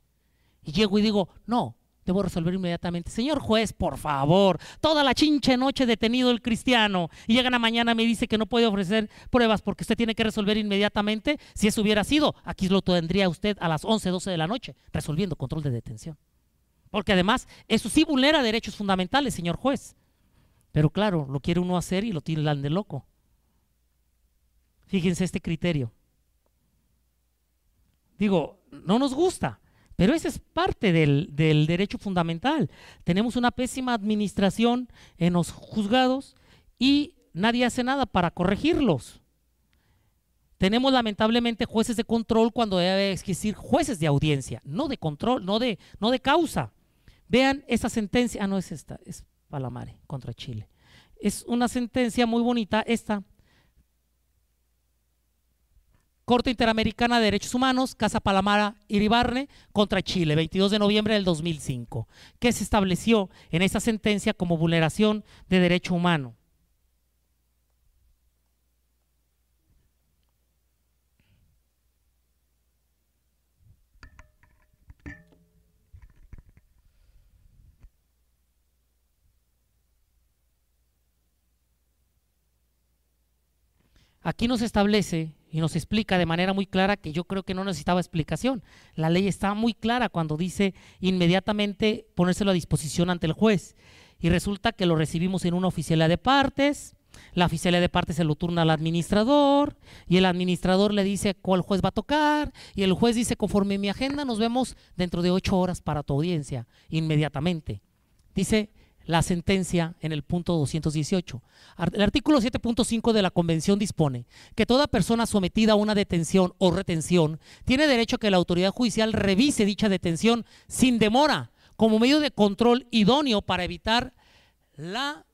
Y llego y digo, no, debo resolver inmediatamente. Señor juez, por favor, toda la chinche noche detenido el cristiano y llegan la mañana me dice que no puede ofrecer pruebas porque usted tiene que resolver inmediatamente. Si eso hubiera sido, aquí lo tendría usted a las 11, 12 de la noche resolviendo control de detención. Porque además, eso sí vulnera derechos fundamentales, señor juez. Pero claro, lo quiere uno hacer y lo el de loco. Fíjense este criterio. Digo, no nos gusta, pero esa es parte del, derecho fundamental. Tenemos una pésima administración en los juzgados y nadie hace nada para corregirlos. Tenemos lamentablemente jueces de control cuando debe existir jueces de audiencia, no de control, no de, no de causa. Vean esa sentencia, ah, no es esta, es Palamare contra Chile. Es una sentencia muy bonita esta Corte Interamericana de Derechos Humanos, Casa Palamara Iribarne contra Chile, 22 de noviembre del 2005, que se estableció en esta sentencia como vulneración de derecho humano. Aquí nos establece y nos explica de manera muy clara que yo creo que no necesitaba explicación. La ley está muy clara cuando dice inmediatamente ponérselo a disposición ante el juez. Y resulta que lo recibimos en una oficina de partes, la oficina de partes se lo turna al administrador y el administrador le dice cuál juez va a tocar y el juez dice conforme mi agenda nos vemos dentro de ocho horas para tu audiencia, inmediatamente. Dice la sentencia en el punto 218. El artículo 7.5 de la Convención dispone que toda persona sometida a una detención o retención tiene derecho a que la autoridad judicial revise dicha detención sin demora como medio de control idóneo para evitar la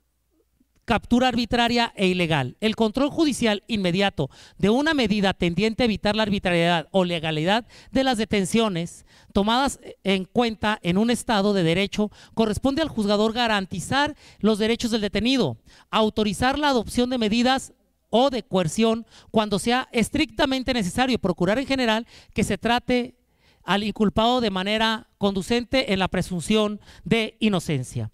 captura arbitraria e ilegal. El control judicial inmediato de una medida tendiente a evitar la arbitrariedad o legalidad de las detenciones tomadas en cuenta en un Estado de derecho corresponde al juzgador garantizar los derechos del detenido, autorizar la adopción de medidas o de coerción cuando sea estrictamente necesario, procurar en general que se trate al inculpado de manera conducente en la presunción de inocencia.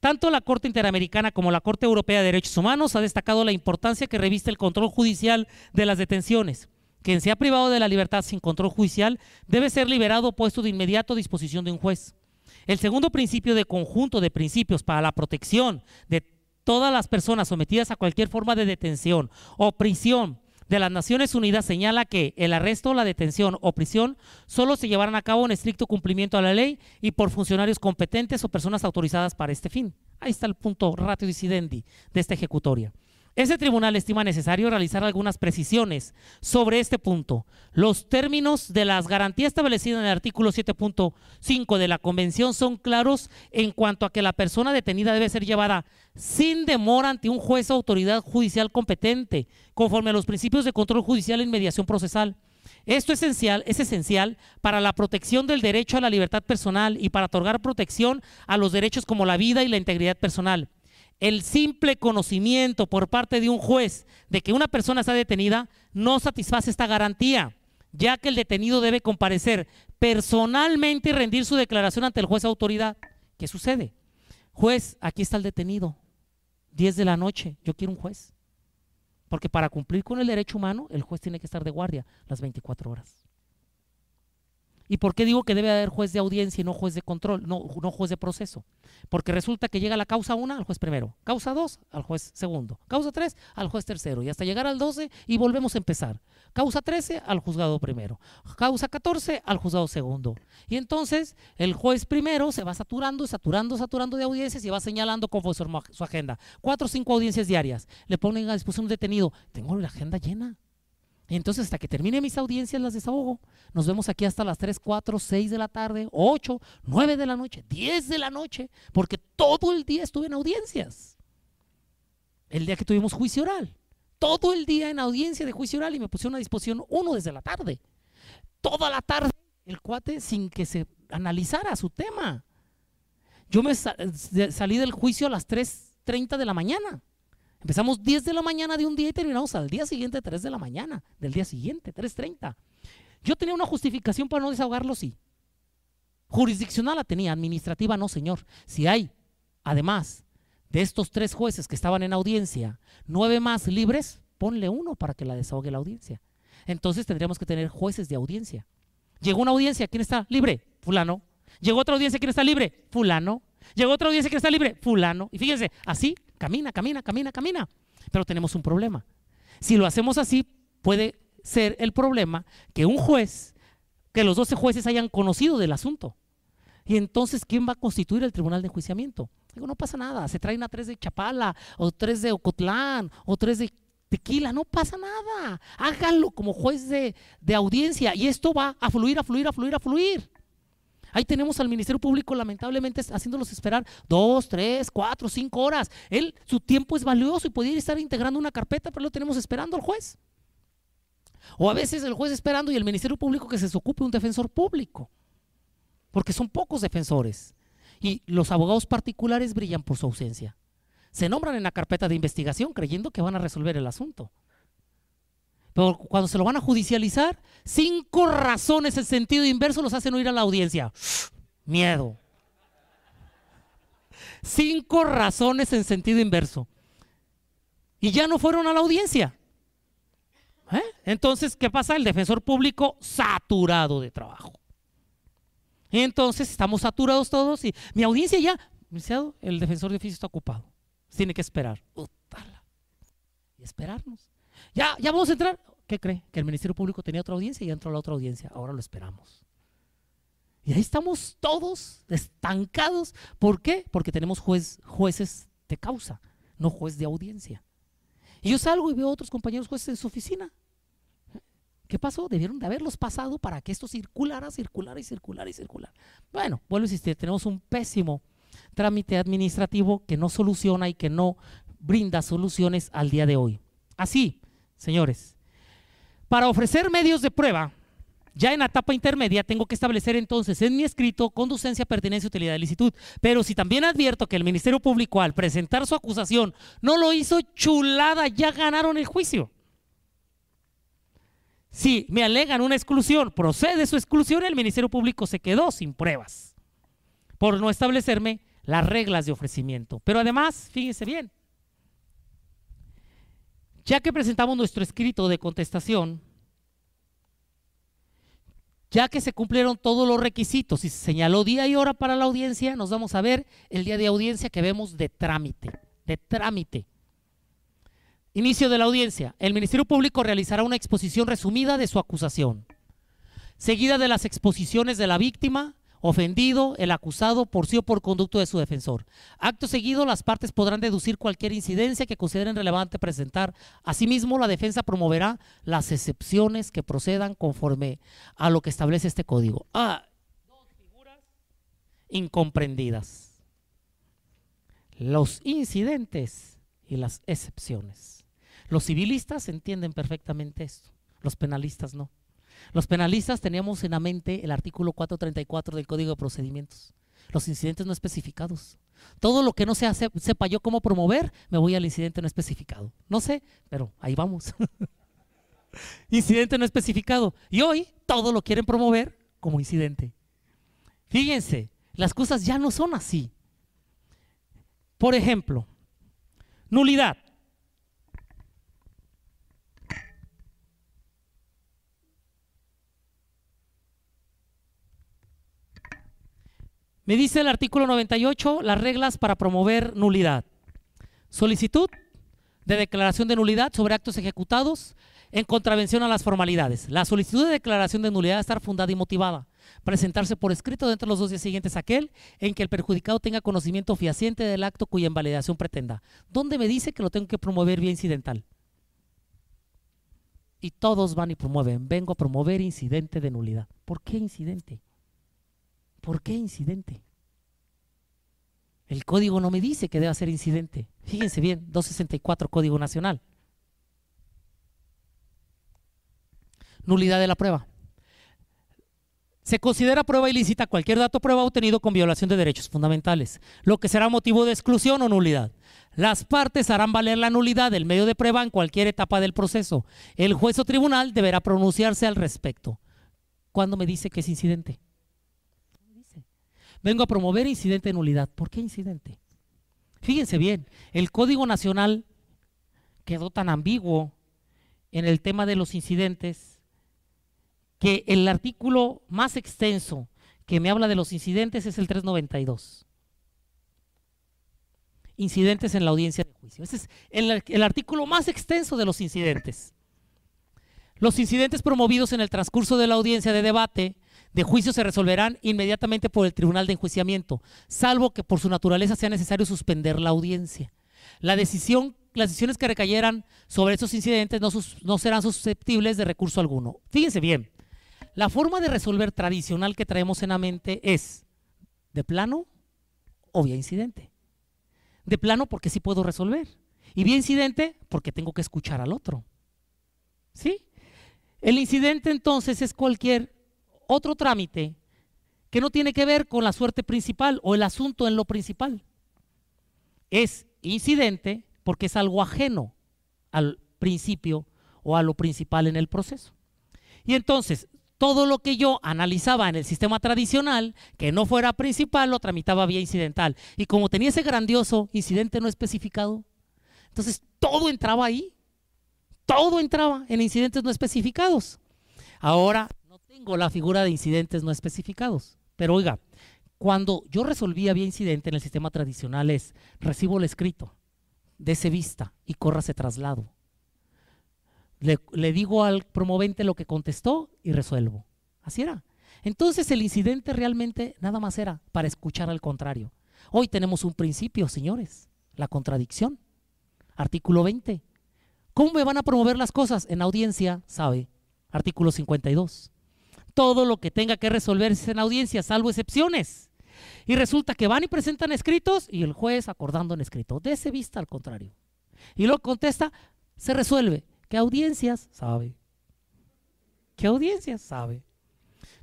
Tanto la Corte Interamericana como la Corte Europea de Derechos Humanos ha destacado la importancia que reviste el control judicial de las detenciones. Quien sea privado de la libertad sin control judicial debe ser liberado o puesto de inmediato a disposición de un juez. El segundo principio de conjunto de principios para la protección de todas las personas sometidas a cualquier forma de detención o prisión de las Naciones Unidas señala que el arresto, la detención o prisión solo se llevarán a cabo en estricto cumplimiento a la ley y por funcionarios competentes o personas autorizadas para este fin. Ahí está el punto ratio dissidendi de esta ejecutoria. Ese tribunal estima necesario realizar algunas precisiones sobre este punto. Los términos de las garantías establecidas en el artículo 7.5 de la Convención son claros en cuanto a que la persona detenida debe ser llevada sin demora ante un juez o autoridad judicial competente, conforme a los principios de control judicial y e mediación procesal. Esto esencial, es esencial para la protección del derecho a la libertad personal y para otorgar protección a los derechos como la vida y la integridad personal. El simple conocimiento por parte de un juez de que una persona está detenida no satisface esta garantía, ya que el detenido debe comparecer personalmente y rendir su declaración ante el juez de autoridad. ¿Qué sucede? Juez, aquí está el detenido. 10 de la noche, yo quiero un juez. Porque para cumplir con el derecho humano, el juez tiene que estar de guardia las 24 horas. ¿Y por qué digo que debe haber juez de audiencia y no juez de control, no, no juez de proceso? Porque resulta que llega la causa 1 al juez primero, causa 2 al juez segundo, causa 3 al juez tercero, y hasta llegar al 12 y volvemos a empezar. Causa 13 al juzgado primero, causa 14 al juzgado segundo. Y entonces el juez primero se va saturando, saturando, saturando de audiencias y va señalando cómo fue su, agenda. Cuatro o cinco audiencias diarias. Le ponen a disposición un detenido. Tengo la agenda llena. Entonces, hasta que termine mis audiencias, las desahogo. Nos vemos aquí hasta las 3, 4, 6 de la tarde, 8, 9 de la noche, 10 de la noche, porque todo el día estuve en audiencias. El día que tuvimos juicio oral. Todo el día en audiencia de juicio oral y me pusieron a disposición uno desde la tarde. Toda la tarde el cuate sin que se analizara su tema. Yo me eh, salí del juicio a las 3.30 de la mañana. Empezamos 10 de la mañana de un día y terminamos al día siguiente 3 de la mañana, del día siguiente 3.30. Yo tenía una justificación para no desahogarlo, sí. Jurisdiccional la tenía, administrativa no, señor. Si hay, además, de estos tres jueces que estaban en audiencia, nueve más libres, ponle uno para que la desahogue la audiencia. Entonces tendríamos que tener jueces de audiencia. Llegó una audiencia, ¿quién está libre? Fulano. Llegó otra audiencia, ¿quién está libre? Fulano. Llegó otra audiencia, ¿quién está libre? Fulano. Y fíjense, así Camina, camina, camina, camina. Pero tenemos un problema. Si lo hacemos así, puede ser el problema que un juez, que los 12 jueces hayan conocido del asunto. Y entonces, ¿quién va a constituir el tribunal de enjuiciamiento? Digo, no pasa nada, se traen a tres de Chapala, o tres de Ocotlán, o tres de Tequila, no pasa nada. Háganlo como juez de audiencia y esto va a fluir, a fluir, a fluir, a fluir. Ahí tenemos al Ministerio Público lamentablemente haciéndolos esperar dos, tres, cuatro, cinco horas. Él, su tiempo es valioso y podría estar integrando una carpeta, pero lo tenemos esperando al juez. O a veces el juez esperando y el Ministerio Público que se ocupe un defensor público. Porque son pocos defensores. Y los abogados particulares brillan por su ausencia. Se nombran en la carpeta de investigación creyendo que van a resolver el asunto. Pero cuando se lo van a judicializar, cinco razones en sentido inverso los hacen oír a la audiencia. [SIGHS] Miedo. Cinco razones en sentido inverso. Y ya no fueron a la audiencia. ¿Eh? Entonces, ¿qué pasa? El defensor público saturado de trabajo. entonces estamos saturados todos y mi audiencia ya, el defensor de oficio está ocupado. Tiene que esperar. Y esperarnos. Ya, ya vamos a entrar. ¿Qué cree? Que el Ministerio Público tenía otra audiencia y ya entró a la otra audiencia. Ahora lo esperamos. Y ahí estamos todos estancados. ¿Por qué? Porque tenemos juez, jueces de causa, no juez de audiencia. Y yo salgo y veo a otros compañeros jueces en su oficina. ¿Qué pasó? Debieron de haberlos pasado para que esto circulara, circulara y circulara y circulara. Bueno, vuelvo a insistir, tenemos un pésimo trámite administrativo que no soluciona y que no brinda soluciones al día de hoy. Así, señores. Para ofrecer medios de prueba, ya en la etapa intermedia tengo que establecer entonces en mi escrito conducencia, pertenencia, utilidad y licitud. Pero si también advierto que el Ministerio Público al presentar su acusación no lo hizo chulada, ya ganaron el juicio. Si me alegan una exclusión, procede su exclusión, el Ministerio Público se quedó sin pruebas por no establecerme las reglas de ofrecimiento. Pero además, fíjense bien, ya que presentamos nuestro escrito de contestación, ya que se cumplieron todos los requisitos y se señaló día y hora para la audiencia, nos vamos a ver el día de audiencia que vemos de trámite, de trámite. Inicio de la audiencia. El Ministerio Público realizará una exposición resumida de su acusación, seguida de las exposiciones de la víctima, ofendido el acusado por sí o por conducto de su defensor. Acto seguido, las partes podrán deducir cualquier incidencia que consideren relevante presentar. Asimismo, la defensa promoverá las excepciones que procedan conforme a lo que establece este código. Ah, dos figuras incomprendidas. Los incidentes y las excepciones. Los civilistas entienden perfectamente esto, los penalistas no. Los penalistas teníamos en la mente el artículo 434 del Código de Procedimientos, los incidentes no especificados. Todo lo que no se sepa yo cómo promover, me voy al incidente no especificado. No sé, pero ahí vamos. [LAUGHS] incidente no especificado. Y hoy todo lo quieren promover como incidente. Fíjense, las cosas ya no son así. Por ejemplo, nulidad. Me dice el artículo 98 las reglas para promover nulidad. Solicitud de declaración de nulidad sobre actos ejecutados en contravención a las formalidades. La solicitud de declaración de nulidad estar fundada y motivada. Presentarse por escrito dentro de los dos días siguientes a aquel en que el perjudicado tenga conocimiento fehaciente del acto cuya invalidación pretenda. ¿Dónde me dice que lo tengo que promover vía incidental? Y todos van y promueven. Vengo a promover incidente de nulidad. ¿Por qué incidente? ¿Por qué incidente? El código no me dice que deba ser incidente. Fíjense bien, 264 Código Nacional. Nulidad de la prueba. Se considera prueba ilícita cualquier dato o prueba obtenido con violación de derechos fundamentales, lo que será motivo de exclusión o nulidad. Las partes harán valer la nulidad del medio de prueba en cualquier etapa del proceso. El juez o tribunal deberá pronunciarse al respecto. ¿Cuándo me dice que es incidente? Vengo a promover incidente de nulidad. ¿Por qué incidente? Fíjense bien, el Código Nacional quedó tan ambiguo en el tema de los incidentes que el artículo más extenso que me habla de los incidentes es el 392. Incidentes en la audiencia de juicio. Ese es el, el artículo más extenso de los incidentes. Los incidentes promovidos en el transcurso de la audiencia de debate de juicio se resolverán inmediatamente por el Tribunal de Enjuiciamiento, salvo que por su naturaleza sea necesario suspender la audiencia. La decisión, las decisiones que recayeran sobre esos incidentes no, serán susceptibles de recurso alguno. Fíjense bien, la forma de resolver tradicional que traemos en la mente es de plano o vía incidente. De plano porque sí puedo resolver. Y vía incidente porque tengo que escuchar al otro. ¿Sí? El incidente entonces es cualquier otro trámite que no tiene que ver con la suerte principal o el asunto en lo principal. Es incidente porque es algo ajeno al principio o a lo principal en el proceso. Y entonces, todo lo que yo analizaba en el sistema tradicional, que no fuera principal, lo tramitaba vía incidental. Y como tenía ese grandioso incidente no especificado, entonces todo entraba ahí. Todo entraba en incidentes no especificados. Ahora tengo la figura de incidentes no especificados. Pero oiga, cuando yo resolvía había incidente en el sistema tradicional es recibo el escrito, dése vista y córrase traslado. Le, le digo al promovente lo que contestó y resuelvo. Así era. Entonces el incidente realmente nada más era para escuchar al contrario. Hoy tenemos un principio, señores, la contradicción. Artículo 20. ¿Cómo me van a promover las cosas? En audiencia, sabe. Artículo 52 todo lo que tenga que resolverse en audiencia, salvo excepciones. Y resulta que van y presentan escritos y el juez acordando en escrito. ese vista al contrario. Y lo contesta, se resuelve. ¿Qué audiencias sabe? ¿Qué audiencias sabe?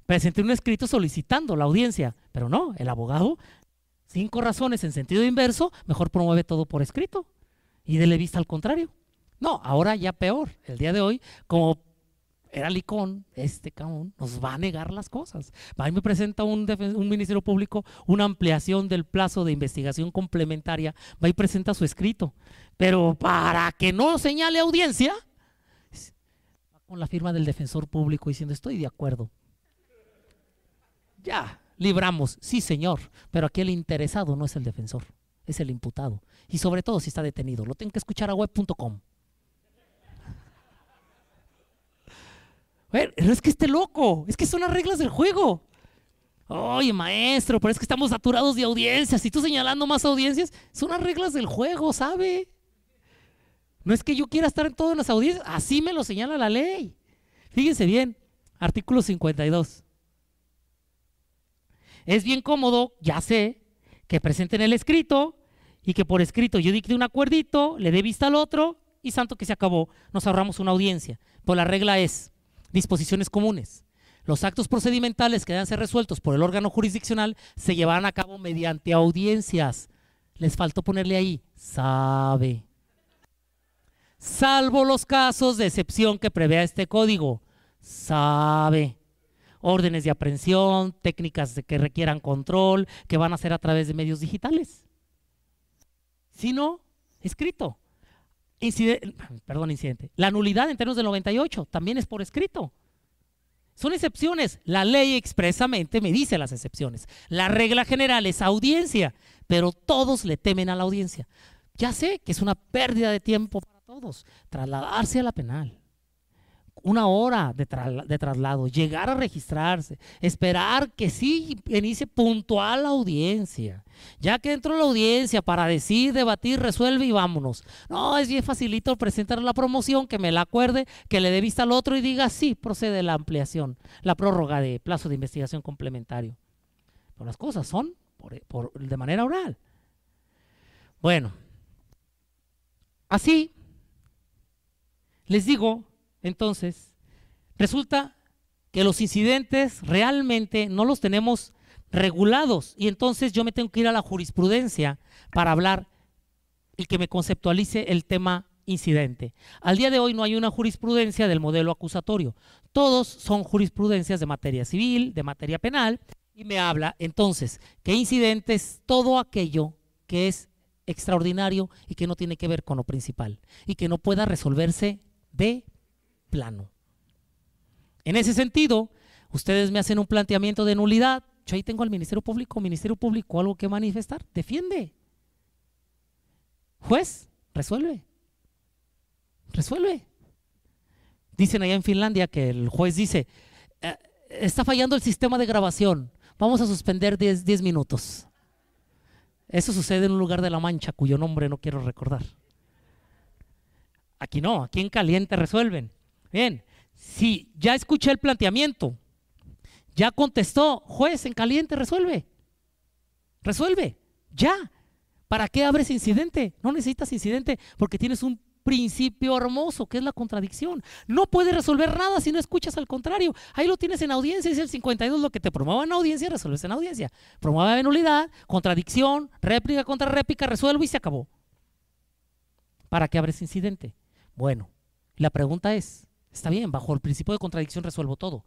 Presenté un escrito solicitando la audiencia, pero no, el abogado, cinco razones en sentido inverso, mejor promueve todo por escrito y dele vista al contrario. No, ahora ya peor, el día de hoy, como era licón, este cabrón nos va a negar las cosas. Va y me presenta un, un, Ministerio Público una ampliación del plazo de investigación complementaria, va y presenta su escrito. Pero para que no señale audiencia, va con la firma del defensor público diciendo, estoy de acuerdo. Ya, libramos, sí señor, pero aquí el interesado no es el defensor, es el imputado. Y sobre todo si está detenido, lo tengo que escuchar a web.com. ver, no es que esté loco, es que son las reglas del juego. Oye, maestro, pero es que estamos saturados de audiencias y tú señalando más audiencias, son las reglas del juego, ¿sabe? No es que yo quiera estar en todas las audiencias, así me lo señala la ley. Fíjense bien, artículo 52. Es bien cómodo, ya sé, que presenten el escrito y que por escrito yo dicte un acuerdito, le dé vista al otro y santo que se acabó, nos ahorramos una audiencia. Pues la regla es, disposiciones comunes. Los actos procedimentales que deben ser resueltos por el órgano jurisdiccional se llevarán a cabo mediante audiencias. Les faltó ponerle ahí, sabe. Salvo los casos de excepción que prevé este código, sabe. Órdenes de aprehensión, técnicas que requieran control, que van a ser a través de medios digitales. Si no, escrito perdón, incidente. La nulidad en términos del 98 también es por escrito. Son excepciones. La ley expresamente me dice las excepciones. La regla general es audiencia, pero todos le temen a la audiencia. Ya sé que es una pérdida de tiempo para todos trasladarse a la penal una hora de, traslado, llegar a registrarse, esperar que sí inicie puntual la audiencia. Ya que entró la audiencia para decir, debatir, resuelve y vámonos. No, es bien facilito presentar la promoción, que me la acuerde, que le dé vista al otro y diga, sí, procede la ampliación, la prórroga de plazo de investigación complementario. Pero pues las cosas son de manera oral. Bueno, así les digo entonces, resulta que los incidentes realmente no los tenemos regulados y entonces yo me tengo que ir a la jurisprudencia para hablar y que me conceptualice el tema incidente. Al día de hoy no hay una jurisprudencia del modelo acusatorio. Todos son jurisprudencias de materia civil, de materia penal, y me habla entonces que incidente es todo aquello que es extraordinario y que no tiene que ver con lo principal y que no pueda resolverse de plano. En ese sentido, ustedes me hacen un planteamiento de nulidad. Yo ahí tengo al Ministerio Público, Ministerio Público, algo que manifestar, defiende. Juez, resuelve. Resuelve. Dicen allá en Finlandia que el juez dice, eh, está fallando el sistema de grabación, vamos a suspender 10 minutos. Eso sucede en un lugar de La Mancha cuyo nombre no quiero recordar. Aquí no, aquí en caliente resuelven. Bien, si ya escuché el planteamiento, ya contestó, juez en caliente, resuelve. Resuelve, ya. ¿Para qué abres incidente? No necesitas incidente porque tienes un principio hermoso que es la contradicción. No puedes resolver nada si no escuchas al contrario. Ahí lo tienes en audiencia, es el 52 lo que te promueve en audiencia, resuelves en audiencia. Promueve nulidad, contradicción, réplica contra réplica, resuelve y se acabó. ¿Para qué abres incidente? Bueno, la pregunta es, Está bien, bajo el principio de contradicción resuelvo todo.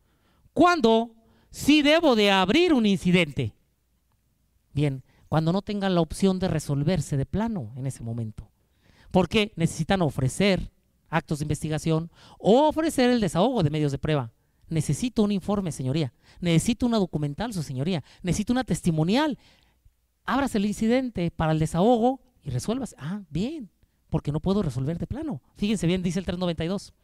¿Cuándo sí debo de abrir un incidente? Bien, cuando no tengan la opción de resolverse de plano en ese momento. Porque necesitan ofrecer actos de investigación o ofrecer el desahogo de medios de prueba. Necesito un informe, señoría. Necesito una documental, su señoría. Necesito una testimonial. Abrase el incidente para el desahogo y resuelvas. Ah, bien, porque no puedo resolver de plano. Fíjense bien, dice el 392.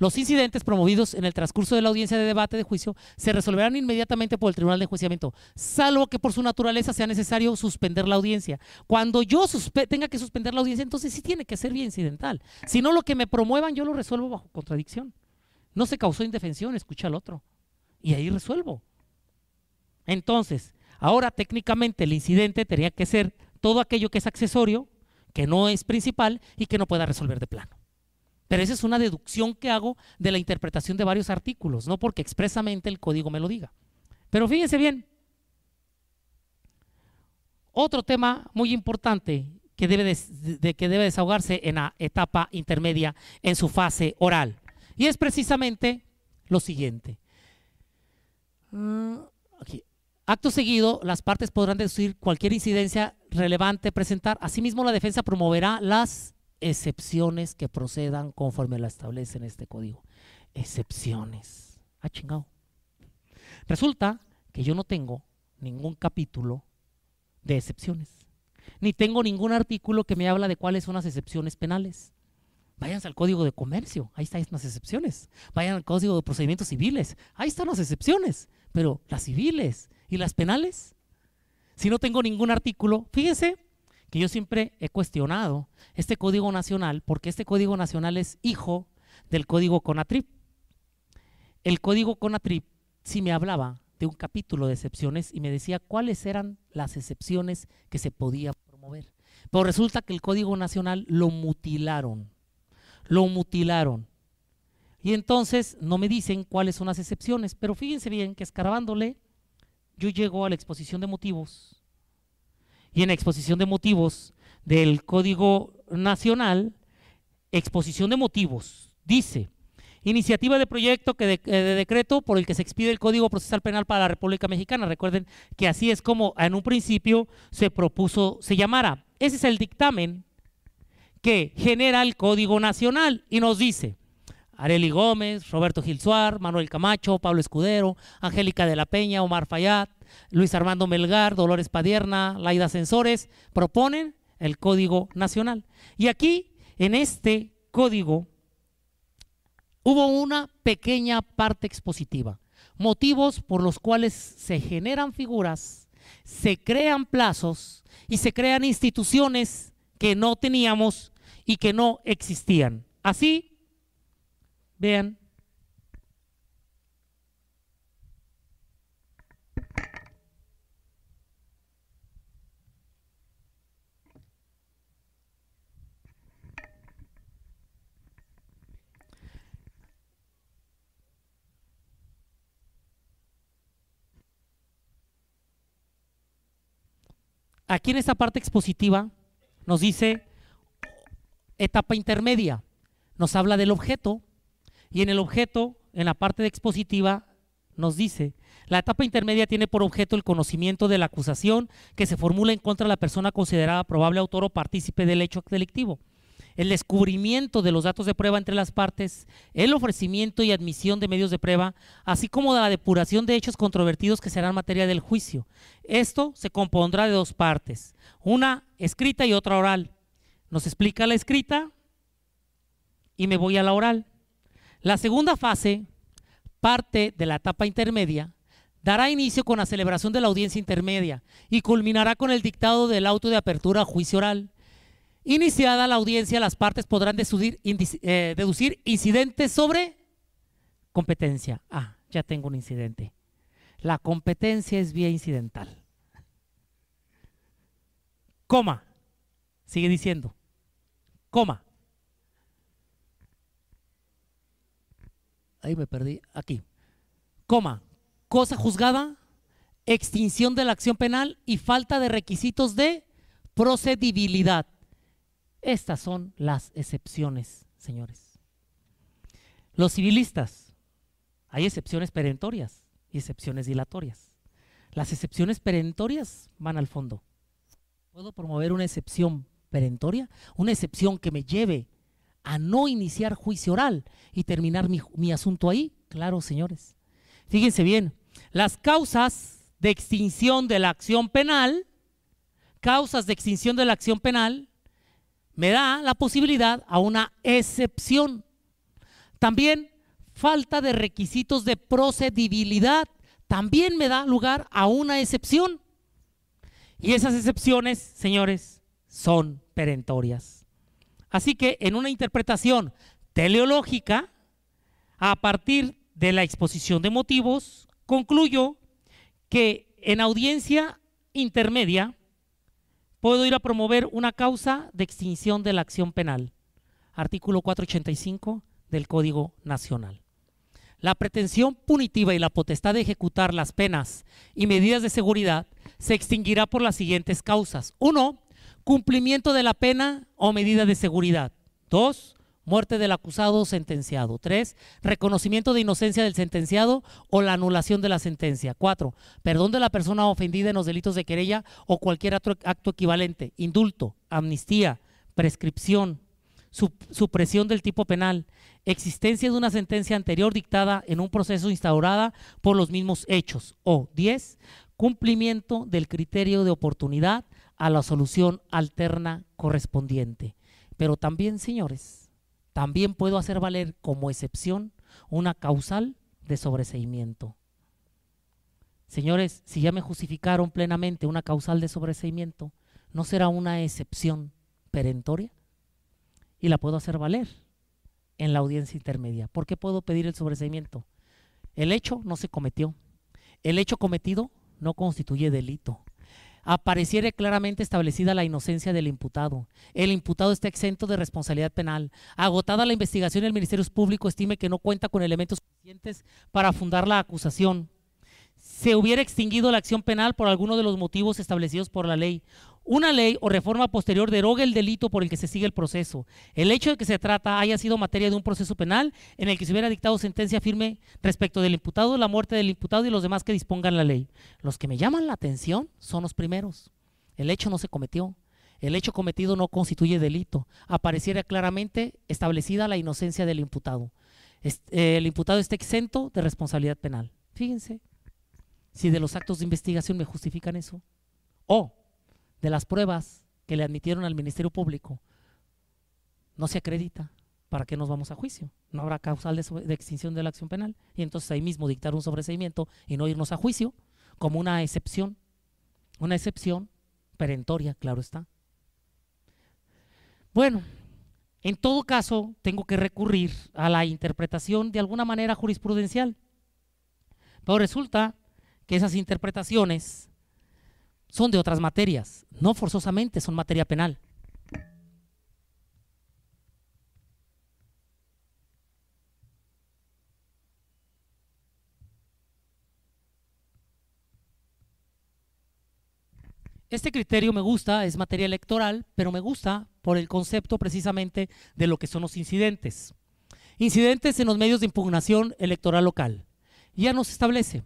Los incidentes promovidos en el transcurso de la audiencia de debate de juicio se resolverán inmediatamente por el Tribunal de Enjuiciamiento, salvo que por su naturaleza sea necesario suspender la audiencia. Cuando yo tenga que suspender la audiencia, entonces sí tiene que ser bien incidental. Si no, lo que me promuevan yo lo resuelvo bajo contradicción. No se causó indefensión, escucha al otro. Y ahí resuelvo. Entonces, ahora técnicamente el incidente tenía que ser todo aquello que es accesorio, que no es principal y que no pueda resolver de plano. Pero esa es una deducción que hago de la interpretación de varios artículos, no porque expresamente el código me lo diga. Pero fíjense bien, otro tema muy importante que debe, que debe desahogarse en la etapa intermedia, en su fase oral. Y es precisamente lo siguiente. Mm, Acto seguido, las partes podrán deducir cualquier incidencia relevante presentar. Asimismo, la defensa promoverá las excepciones que procedan conforme la establece en este código. Excepciones. Ah, chingado. Resulta que yo no tengo ningún capítulo de excepciones. Ni tengo ningún artículo que me habla de cuáles son las excepciones penales. Váyanse al Código de Comercio, ahí están las excepciones. Vayan al Código de Procedimientos Civiles, ahí están las excepciones. Pero las civiles y las penales, si no tengo ningún artículo, fíjense, que yo siempre he cuestionado este código nacional, porque este código nacional es hijo del código CONATRIP. El código CONATRIP sí me hablaba de un capítulo de excepciones y me decía cuáles eran las excepciones que se podía promover. Pero resulta que el código nacional lo mutilaron, lo mutilaron. Y entonces no me dicen cuáles son las excepciones, pero fíjense bien que escarbándole, yo llego a la exposición de motivos y en exposición de motivos del Código Nacional, exposición de motivos, dice, iniciativa de proyecto que eh, de, decreto por el que se expide el Código Procesal Penal para la República Mexicana. Recuerden que así es como en un principio se propuso, se llamara. Ese es el dictamen que genera el Código Nacional y nos dice, Areli Gómez, Roberto Gilsuar, Manuel Camacho, Pablo Escudero, Angélica de la Peña, Omar Fayad, Luis Armando Melgar, Dolores Padierna, Laida Censores, proponen el Código Nacional. Y aquí, en este código, hubo una pequeña parte expositiva. Motivos por los cuales se generan figuras, se crean plazos y se crean instituciones que no teníamos y que no existían. Así, vean Aquí en esta parte expositiva nos dice etapa intermedia. Nos habla del objeto y en el objeto, en la parte de expositiva, nos dice, la etapa intermedia tiene por objeto el conocimiento de la acusación que se formula en contra de la persona considerada probable autor o partícipe del hecho delictivo el descubrimiento de los datos de prueba entre las partes, el ofrecimiento y admisión de medios de prueba, así como de la depuración de hechos controvertidos que serán materia del juicio. Esto se compondrá de dos partes, una escrita y otra oral. Nos explica la escrita y me voy a la oral. La segunda fase, parte de la etapa intermedia, dará inicio con la celebración de la audiencia intermedia y culminará con el dictado del auto de apertura a juicio oral. Iniciada la audiencia, las partes podrán eh, deducir, incidentes sobre competencia. Ah, ya tengo un incidente. La competencia es vía incidental. Coma. Sigue diciendo. Coma. Ahí me perdí. Aquí. Coma. Cosa juzgada, extinción de la acción penal y falta de requisitos de procedibilidad. Estas son las excepciones, señores. Los civilistas, hay excepciones perentorias y excepciones dilatorias. Las excepciones perentorias van al fondo. ¿Puedo promover una excepción perentoria? Una excepción que me lleve a no iniciar juicio oral y terminar mi, asunto ahí. Claro, señores. Fíjense bien, las causas de extinción de la acción penal, causas de extinción de la acción penal, me da la posibilidad a una excepción. También falta de requisitos de procedibilidad también me da lugar a una excepción. Y esas excepciones, señores, son perentorias. Así que en una interpretación teleológica, a partir de la exposición de motivos, concluyo que en audiencia intermedia, puedo ir a promover una causa de extinción de la acción penal. Artículo 485 del Código Nacional. La pretensión punitiva y la potestad de ejecutar las penas y medidas de seguridad se extinguirá por las siguientes causas. Uno, cumplimiento de la pena o medida de seguridad. Dos, muerte del acusado o sentenciado. 3. Reconocimiento de inocencia del sentenciado o la anulación de la sentencia. 4. Perdón de la persona ofendida en los delitos de querella o cualquier otro acto equivalente. Indulto, amnistía, prescripción, supresión del tipo penal, existencia de una sentencia anterior dictada en un proceso instaurada por los mismos hechos. O 10. Cumplimiento del criterio de oportunidad a la solución alterna correspondiente. Pero también, señores, también puedo hacer valer como excepción una causal de sobreseimiento. Señores, si ya me justificaron plenamente una causal de sobreseimiento, ¿no será una excepción perentoria? Y la puedo hacer valer en la audiencia intermedia. ¿Por qué puedo pedir el sobreseimiento? El hecho no se cometió. El hecho cometido no constituye delito apareciere claramente establecida la inocencia del imputado. El imputado está exento de responsabilidad penal. Agotada la investigación, el Ministerio Público estime que no cuenta con elementos suficientes para fundar la acusación se hubiera extinguido la acción penal por alguno de los motivos establecidos por la ley. Una ley o reforma posterior deroga el delito por el que se sigue el proceso. El hecho de que se trata haya sido materia de un proceso penal en el que se hubiera dictado sentencia firme respecto del imputado, la muerte del imputado y los demás que dispongan la ley. Los que me llaman la atención son los primeros. El hecho no se cometió. El hecho cometido no constituye delito. Apareciera claramente establecida la inocencia del imputado. Eh, el imputado está exento de responsabilidad penal. Fíjense si de los actos de investigación me justifican eso, o de las pruebas que le admitieron al Ministerio Público, no se acredita, ¿para qué nos vamos a juicio? No habrá causal de, extinción de la acción penal y entonces ahí mismo dictar un sobreseimiento y no irnos a juicio como una excepción, una excepción perentoria, claro está. Bueno, en todo caso, tengo que recurrir a la interpretación de alguna manera jurisprudencial. Pero resulta que esas interpretaciones son de otras materias, no forzosamente son materia penal. Este criterio me gusta, es materia electoral, pero me gusta por el concepto precisamente de lo que son los incidentes. Incidentes en los medios de impugnación electoral local. Ya nos establece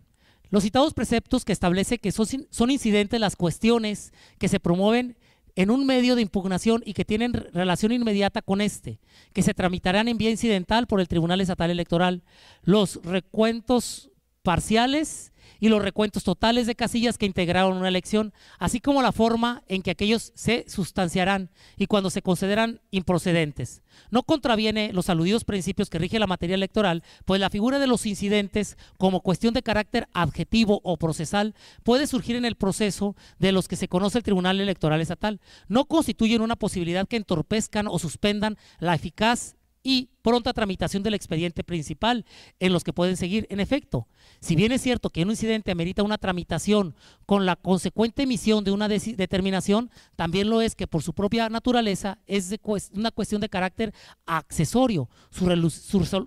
los citados preceptos que establece que son, son incidentes las cuestiones que se promueven en un medio de impugnación y que tienen relación inmediata con este, que se tramitarán en vía incidental por el Tribunal Estatal Electoral. Los recuentos parciales y los recuentos totales de casillas que integraron una elección, así como la forma en que aquellos se sustanciarán y cuando se consideran improcedentes. No contraviene los aludidos principios que rige la materia electoral, pues la figura de los incidentes como cuestión de carácter adjetivo o procesal puede surgir en el proceso de los que se conoce el Tribunal Electoral Estatal. No constituyen una posibilidad que entorpezcan o suspendan la eficaz y pronta tramitación del expediente principal, en los que pueden seguir. En efecto, si bien es cierto que un incidente amerita una tramitación con la consecuente emisión de una determinación, también lo es que por su propia naturaleza es una cuestión de carácter accesorio. Su,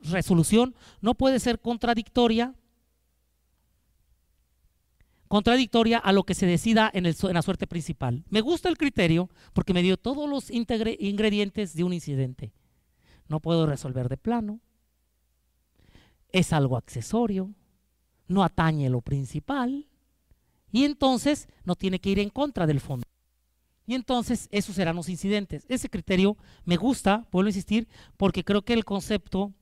resolución no puede ser contradictoria contradictoria a lo que se decida en, la suerte principal. Me gusta el criterio porque me dio todos los ingredientes de un incidente no puedo resolver de plano, es algo accesorio, no atañe lo principal, y entonces no tiene que ir en contra del fondo. Y entonces esos serán los incidentes. Ese criterio me gusta, vuelvo a insistir, porque creo que el concepto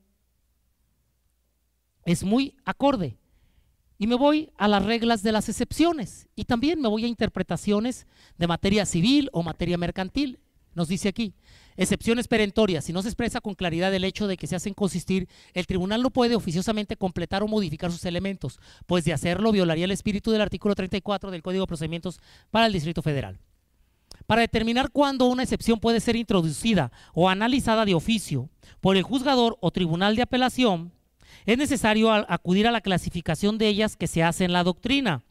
es muy acorde. Y me voy a las reglas de las excepciones y también me voy a interpretaciones de materia civil o materia mercantil nos dice aquí. Excepciones perentorias. Si no se expresa con claridad el hecho de que se hacen consistir, el tribunal no puede oficiosamente completar o modificar sus elementos, pues de hacerlo violaría el espíritu del artículo 34 del Código de Procedimientos para el Distrito Federal. Para determinar cuándo una excepción puede ser introducida o analizada de oficio por el juzgador o tribunal de apelación, es necesario acudir a la clasificación de ellas que se hace en la doctrina.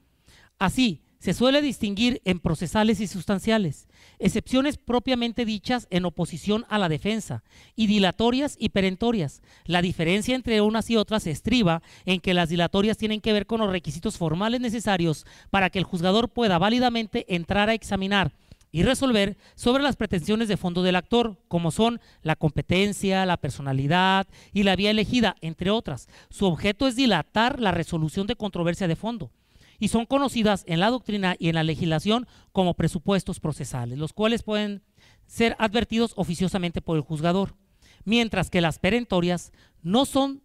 Así, se suele distinguir en procesales y sustanciales, excepciones propiamente dichas en oposición a la defensa, y dilatorias y perentorias. La diferencia entre unas y otras estriba en que las dilatorias tienen que ver con los requisitos formales necesarios para que el juzgador pueda válidamente entrar a examinar y resolver sobre las pretensiones de fondo del actor, como son la competencia, la personalidad y la vía elegida, entre otras. Su objeto es dilatar la resolución de controversia de fondo y son conocidas en la doctrina y en la legislación como presupuestos procesales, los cuales pueden ser advertidos oficiosamente por el juzgador, mientras que las perentorias no son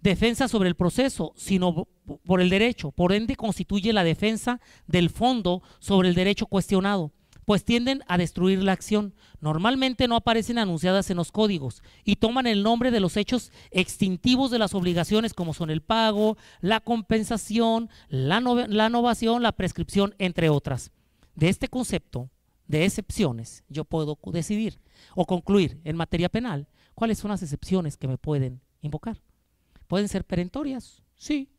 defensa sobre el proceso, sino por el derecho, por ende constituye la defensa del fondo sobre el derecho cuestionado pues tienden a destruir la acción. Normalmente no aparecen anunciadas en los códigos y toman el nombre de los hechos extintivos de las obligaciones como son el pago, la compensación, la, la innovación, la prescripción, entre otras. De este concepto de excepciones yo puedo decidir o concluir en materia penal cuáles son las excepciones que me pueden invocar. Pueden ser perentorias, sí.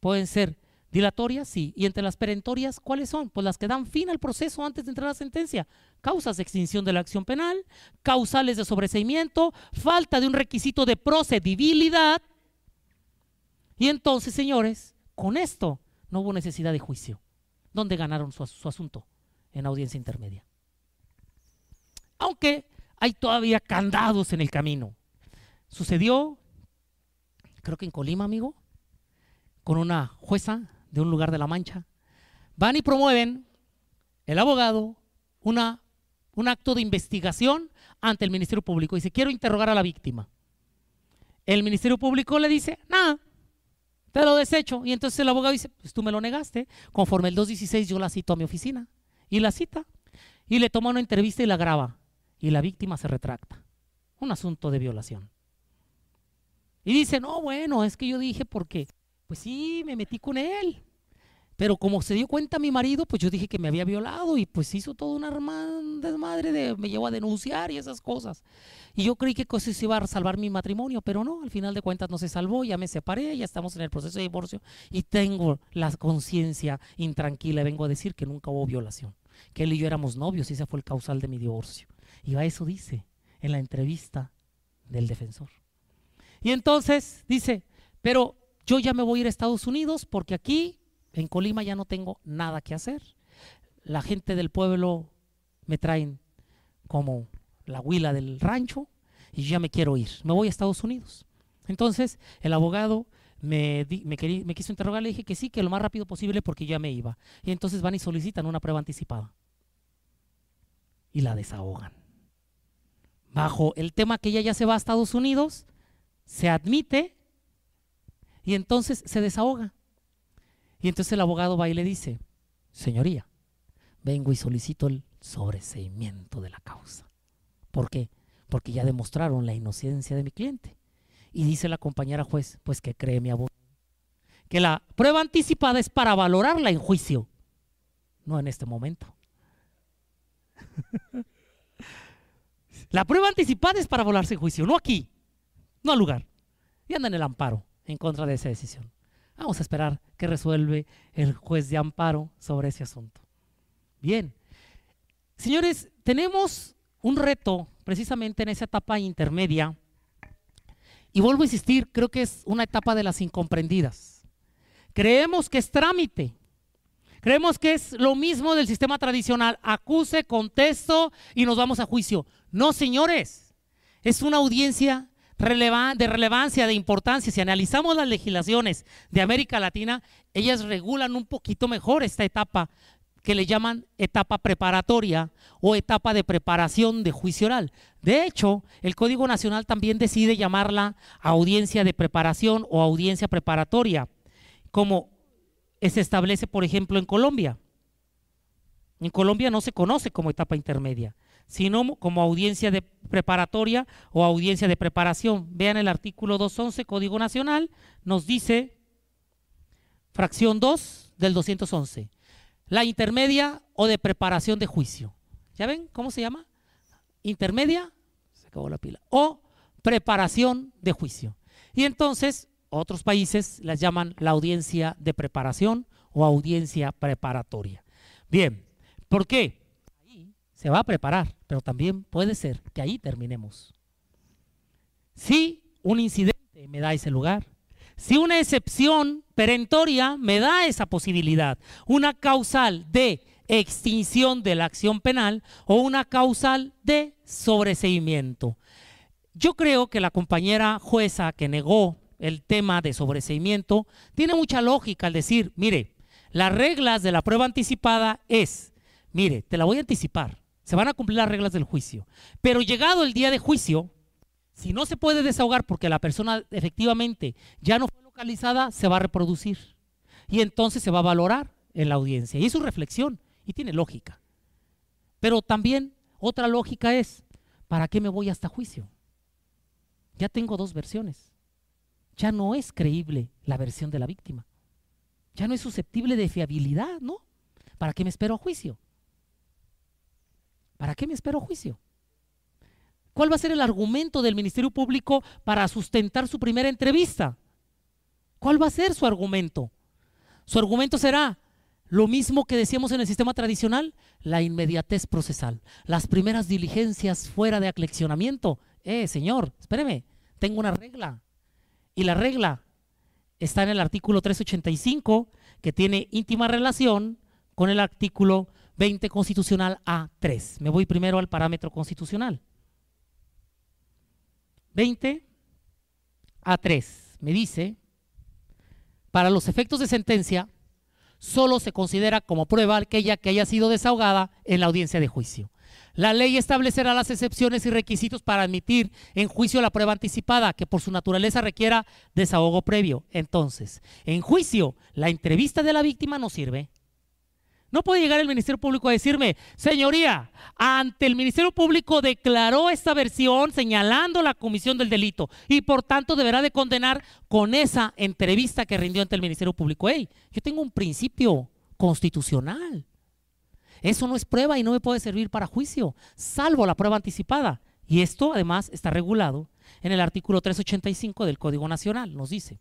Pueden ser Dilatorias, sí. ¿Y entre las perentorias cuáles son? Pues las que dan fin al proceso antes de entrar a la sentencia. Causas de extinción de la acción penal, causales de sobreseimiento, falta de un requisito de procedibilidad. Y entonces, señores, con esto no hubo necesidad de juicio. ¿Dónde ganaron su, su asunto? En audiencia intermedia. Aunque hay todavía candados en el camino. Sucedió, creo que en Colima, amigo, con una jueza de un lugar de la Mancha, van y promueven el abogado un acto de investigación ante el Ministerio Público. Dice, quiero interrogar a la víctima. El Ministerio Público le dice, nada, te lo desecho. Y entonces el abogado dice, pues tú me lo negaste. Conforme el 216 yo la cito a mi oficina. Y la cita. Y le toma una entrevista y la graba. Y la víctima se retracta. Un asunto de violación. Y dice, no, bueno, es que yo dije porque pues sí, me metí con él. Pero como se dio cuenta mi marido, pues yo dije que me había violado y pues hizo toda una desmadre de me llevó a denunciar y esas cosas. Y yo creí que eso se iba a salvar mi matrimonio, pero no, al final de cuentas no se salvó, ya me separé, ya estamos en el proceso de divorcio y tengo la conciencia intranquila. Vengo a decir que nunca hubo violación, que él y yo éramos novios y ese fue el causal de mi divorcio. Y a eso dice en la entrevista del defensor. Y entonces dice, pero yo ya me voy a ir a Estados Unidos porque aquí en Colima ya no tengo nada que hacer. La gente del pueblo me traen como la huila del rancho y ya me quiero ir. Me voy a Estados Unidos. Entonces el abogado me, me, quiso interrogar, le dije que sí, que lo más rápido posible porque ya me iba. Y entonces van y solicitan una prueba anticipada. Y la desahogan. Bajo el tema que ella ya se va a Estados Unidos, se admite y entonces se desahoga. Y entonces el abogado va y le dice, señoría, vengo y solicito el sobreseimiento de la causa. ¿Por qué? Porque ya demostraron la inocencia de mi cliente. Y dice la compañera juez, pues que cree mi abogado, que la prueba anticipada es para valorarla en juicio, no en este momento. [LAUGHS] la prueba anticipada es para volarse en juicio, no aquí, no al lugar. Y anda en el amparo en contra de esa decisión. Vamos a esperar que resuelve el juez de amparo sobre ese asunto. Bien, señores, tenemos un reto precisamente en esa etapa intermedia. Y vuelvo a insistir, creo que es una etapa de las incomprendidas. Creemos que es trámite. Creemos que es lo mismo del sistema tradicional. Acuse, contesto y nos vamos a juicio. No, señores. Es una audiencia de relevancia, de importancia, si analizamos las legislaciones de América Latina, ellas regulan un poquito mejor esta etapa que le llaman etapa preparatoria o etapa de preparación de juicio oral. De hecho, el Código Nacional también decide llamarla audiencia de preparación o audiencia preparatoria, como se establece, por ejemplo, en Colombia. En Colombia no se conoce como etapa intermedia sino como audiencia de preparatoria o audiencia de preparación. Vean el artículo 211, Código Nacional, nos dice, fracción 2 del 211, la intermedia o de preparación de juicio. ¿Ya ven cómo se llama? Intermedia, se acabó la pila, o preparación de juicio. Y entonces otros países las llaman la audiencia de preparación o audiencia preparatoria. Bien, ¿por qué? se va a preparar, pero también puede ser que ahí terminemos. Si un incidente me da ese lugar, si una excepción perentoria me da esa posibilidad, una causal de extinción de la acción penal o una causal de sobreseimiento. Yo creo que la compañera jueza que negó el tema de sobreseimiento tiene mucha lógica al decir, mire, las reglas de la prueba anticipada es, mire, te la voy a anticipar, se van a cumplir las reglas del juicio. Pero llegado el día de juicio, si no se puede desahogar porque la persona efectivamente ya no fue localizada, se va a reproducir. Y entonces se va a valorar en la audiencia. Y es su reflexión y tiene lógica. Pero también otra lógica es, ¿para qué me voy hasta este juicio? Ya tengo dos versiones. Ya no es creíble la versión de la víctima. Ya no es susceptible de fiabilidad, ¿no? ¿Para qué me espero a juicio? ¿Para qué me espero juicio? ¿Cuál va a ser el argumento del Ministerio Público para sustentar su primera entrevista? ¿Cuál va a ser su argumento? Su argumento será lo mismo que decíamos en el sistema tradicional, la inmediatez procesal. Las primeras diligencias fuera de acleccionamiento. Eh, señor, espéreme, tengo una regla. Y la regla está en el artículo 385, que tiene íntima relación con el artículo 20 constitucional A3. Me voy primero al parámetro constitucional. 20 A3 me dice, para los efectos de sentencia, solo se considera como prueba aquella que haya sido desahogada en la audiencia de juicio. La ley establecerá las excepciones y requisitos para admitir en juicio la prueba anticipada, que por su naturaleza requiera desahogo previo. Entonces, en juicio, la entrevista de la víctima no sirve. No puede llegar el Ministerio Público a decirme, señoría, ante el Ministerio Público declaró esta versión señalando la comisión del delito y por tanto deberá de condenar con esa entrevista que rindió ante el Ministerio Público. Hey, yo tengo un principio constitucional. Eso no es prueba y no me puede servir para juicio, salvo la prueba anticipada. Y esto además está regulado en el artículo 385 del Código Nacional. Nos dice,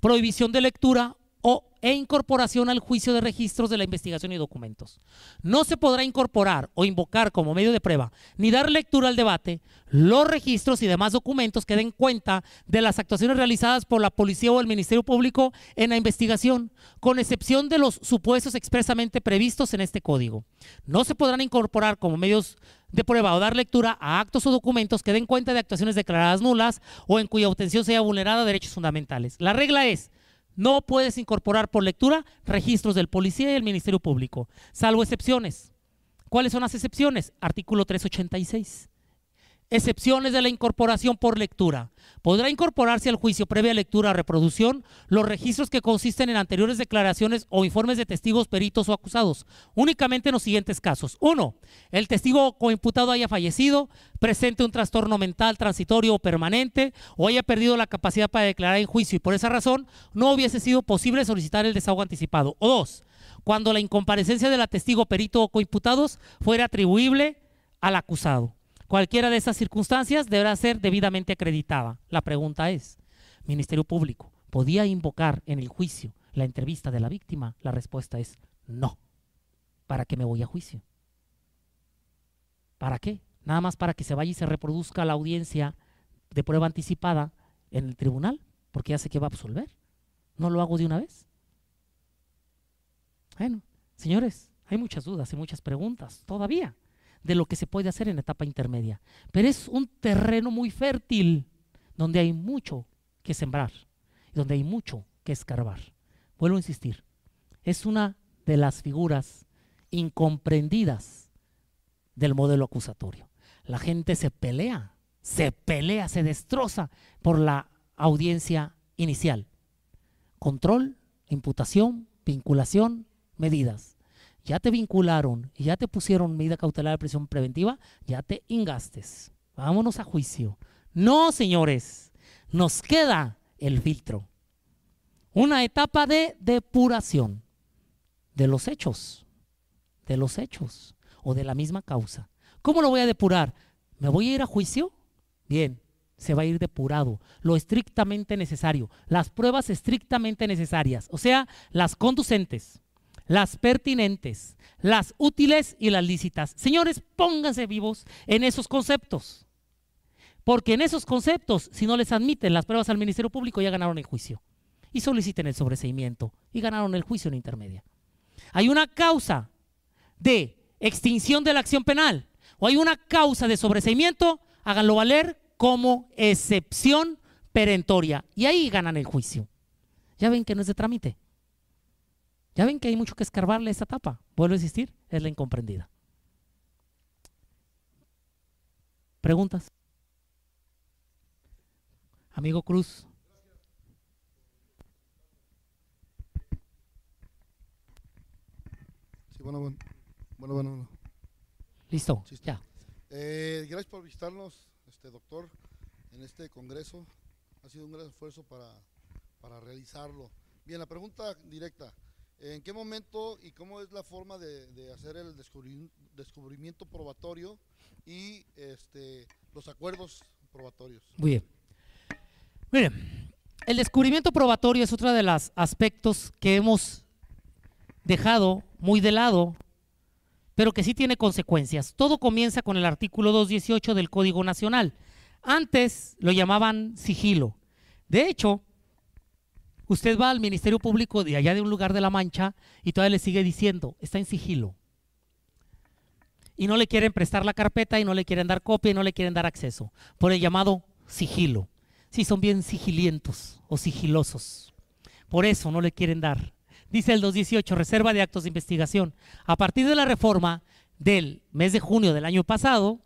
prohibición de lectura o, e incorporación al juicio de registros de la investigación y documentos. No se podrá incorporar o invocar como medio de prueba ni dar lectura al debate los registros y demás documentos que den cuenta de las actuaciones realizadas por la policía o el Ministerio Público en la investigación, con excepción de los supuestos expresamente previstos en este código. No se podrán incorporar como medios de prueba o dar lectura a actos o documentos que den cuenta de actuaciones declaradas nulas o en cuya obtención sea vulnerada derechos fundamentales. La regla es no puedes incorporar por lectura registros del policía y del Ministerio Público, salvo excepciones. ¿Cuáles son las excepciones? Artículo 386. Excepciones de la incorporación por lectura. Podrá incorporarse al juicio previa lectura o reproducción los registros que consisten en anteriores declaraciones o informes de testigos, peritos o acusados, únicamente en los siguientes casos. Uno, El testigo o coimputado haya fallecido, presente un trastorno mental transitorio o permanente o haya perdido la capacidad para declarar en juicio y por esa razón no hubiese sido posible solicitar el desahogo anticipado. O dos, Cuando la incomparecencia de la testigo, perito o coimputados fuera atribuible al acusado. Cualquiera de esas circunstancias deberá ser debidamente acreditada. La pregunta es, ¿Ministerio Público podía invocar en el juicio la entrevista de la víctima? La respuesta es no. ¿Para qué me voy a juicio? ¿Para qué? Nada más para que se vaya y se reproduzca la audiencia de prueba anticipada en el tribunal, porque ya sé que va a absolver. No lo hago de una vez. Bueno, señores, hay muchas dudas y muchas preguntas todavía de lo que se puede hacer en etapa intermedia. Pero es un terreno muy fértil donde hay mucho que sembrar y donde hay mucho que escarbar. Vuelvo a insistir, es una de las figuras incomprendidas del modelo acusatorio. La gente se pelea, se pelea, se destroza por la audiencia inicial. Control, imputación, vinculación, medidas ya te vincularon y ya te pusieron medida cautelar de prisión preventiva, ya te ingastes. Vámonos a juicio. No, señores, nos queda el filtro. Una etapa de depuración de los hechos, de los hechos o de la misma causa. ¿Cómo lo voy a depurar? ¿Me voy a ir a juicio? Bien, se va a ir depurado, lo estrictamente necesario, las pruebas estrictamente necesarias, o sea, las conducentes las pertinentes, las útiles y las lícitas. Señores, pónganse vivos en esos conceptos. Porque en esos conceptos, si no les admiten las pruebas al Ministerio Público, ya ganaron el juicio. Y soliciten el sobreseimiento. Y ganaron el juicio en intermedia. Hay una causa de extinción de la acción penal o hay una causa de sobreseimiento, háganlo valer como excepción perentoria. Y ahí ganan el juicio. Ya ven que no es de trámite. Ya ven que hay mucho que escarbarle a esta etapa. Vuelvo a insistir, es la incomprendida. ¿Preguntas? Amigo Cruz. Sí, bueno, bueno. Bueno, bueno, Listo, ya. Eh, gracias por visitarnos, este doctor, en este congreso. Ha sido un gran esfuerzo para, para realizarlo. Bien, la pregunta directa. ¿En qué momento y cómo es la forma de, hacer el descubrimiento probatorio y este, los acuerdos probatorios? Muy bien. Mire, el descubrimiento probatorio es otro de los aspectos que hemos dejado muy de lado, pero que sí tiene consecuencias. Todo comienza con el artículo 218 del Código Nacional. Antes lo llamaban sigilo. De hecho, Usted va al Ministerio Público de allá de un lugar de La Mancha y todavía le sigue diciendo, está en sigilo. Y no le quieren prestar la carpeta y no le quieren dar copia y no le quieren dar acceso por el llamado sigilo. Sí, son bien sigilientos o sigilosos. Por eso no le quieren dar. Dice el 218, reserva de actos de investigación. A partir de la reforma del mes de junio del año pasado,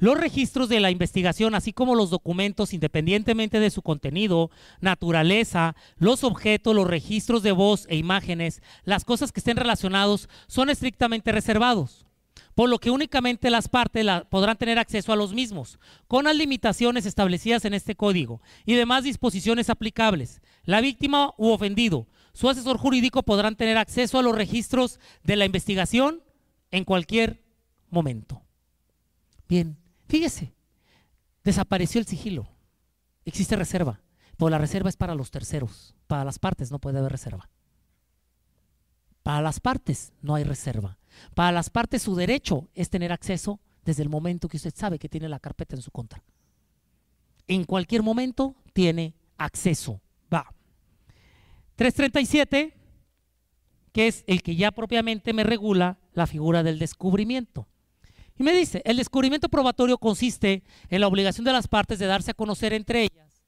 los registros de la investigación, así como los documentos, independientemente de su contenido, naturaleza, los objetos, los registros de voz e imágenes, las cosas que estén relacionados, son estrictamente reservados por lo que únicamente las partes podrán tener acceso a los mismos, con las limitaciones establecidas en este código y demás disposiciones aplicables. La víctima u ofendido, su asesor jurídico podrán tener acceso a los registros de la investigación en cualquier momento. Bien, Fíjese, desapareció el sigilo. Existe reserva, pero la reserva es para los terceros. Para las partes no puede haber reserva. Para las partes no hay reserva. Para las partes su derecho es tener acceso desde el momento que usted sabe que tiene la carpeta en su contra. En cualquier momento tiene acceso. Va. 337, que es el que ya propiamente me regula la figura del descubrimiento. Y me dice, el descubrimiento probatorio consiste en la obligación de las partes de darse a conocer entre ellas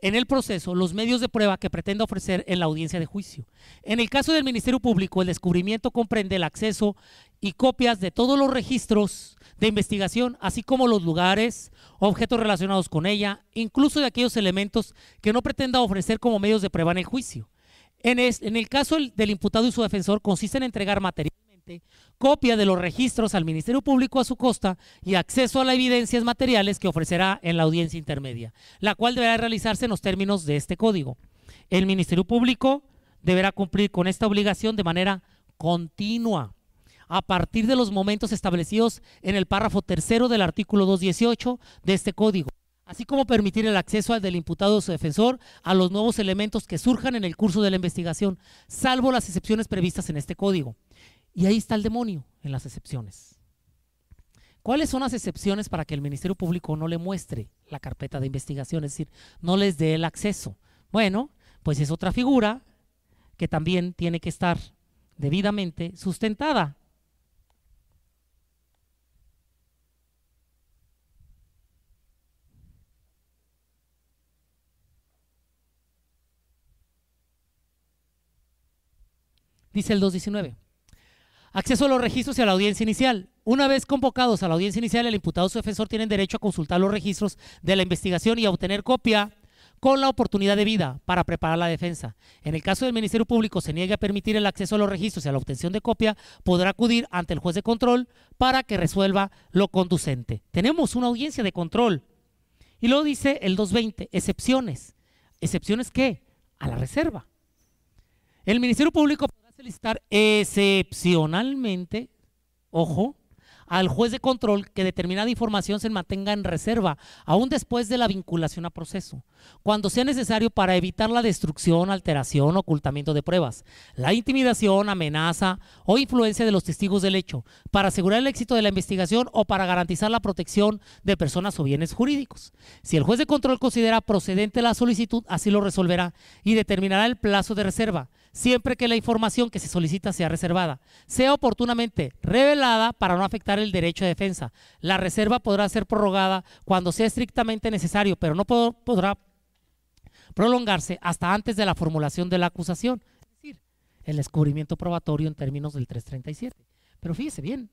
en el proceso los medios de prueba que pretenda ofrecer en la audiencia de juicio. En el caso del Ministerio Público, el descubrimiento comprende el acceso y copias de todos los registros de investigación, así como los lugares, objetos relacionados con ella, incluso de aquellos elementos que no pretenda ofrecer como medios de prueba en el juicio. En, el caso del imputado y su defensor consiste en entregar material copia de los registros al Ministerio Público a su costa y acceso a las evidencias materiales que ofrecerá en la audiencia intermedia, la cual deberá realizarse en los términos de este código. El Ministerio Público deberá cumplir con esta obligación de manera continua a partir de los momentos establecidos en el párrafo tercero del artículo 218 de este código, así como permitir el acceso del imputado o su defensor a los nuevos elementos que surjan en el curso de la investigación, salvo las excepciones previstas en este código. Y ahí está el demonio en las excepciones. ¿Cuáles son las excepciones para que el Ministerio Público no le muestre la carpeta de investigación? Es decir, no les dé el acceso. Bueno, pues es otra figura que también tiene que estar debidamente sustentada. Dice el 219. Acceso a los registros y a la audiencia inicial. Una vez convocados a la audiencia inicial, el imputado o su defensor tienen derecho a consultar los registros de la investigación y a obtener copia con la oportunidad de vida para preparar la defensa. En el caso del Ministerio Público se niegue a permitir el acceso a los registros y a la obtención de copia, podrá acudir ante el juez de control para que resuelva lo conducente. Tenemos una audiencia de control. Y lo dice el 220, excepciones. ¿Excepciones qué? A la reserva. El Ministerio Público solicitar excepcionalmente, ojo, al juez de control que determinada información se mantenga en reserva, aún después de la vinculación a proceso, cuando sea necesario para evitar la destrucción, alteración, ocultamiento de pruebas, la intimidación, amenaza o influencia de los testigos del hecho, para asegurar el éxito de la investigación o para garantizar la protección de personas o bienes jurídicos. Si el juez de control considera procedente la solicitud, así lo resolverá y determinará el plazo de reserva siempre que la información que se solicita sea reservada, sea oportunamente revelada para no afectar el derecho de defensa. La reserva podrá ser prorrogada cuando sea estrictamente necesario, pero no podrá prolongarse hasta antes de la formulación de la acusación, es decir, el descubrimiento probatorio en términos del 337. Pero fíjese bien,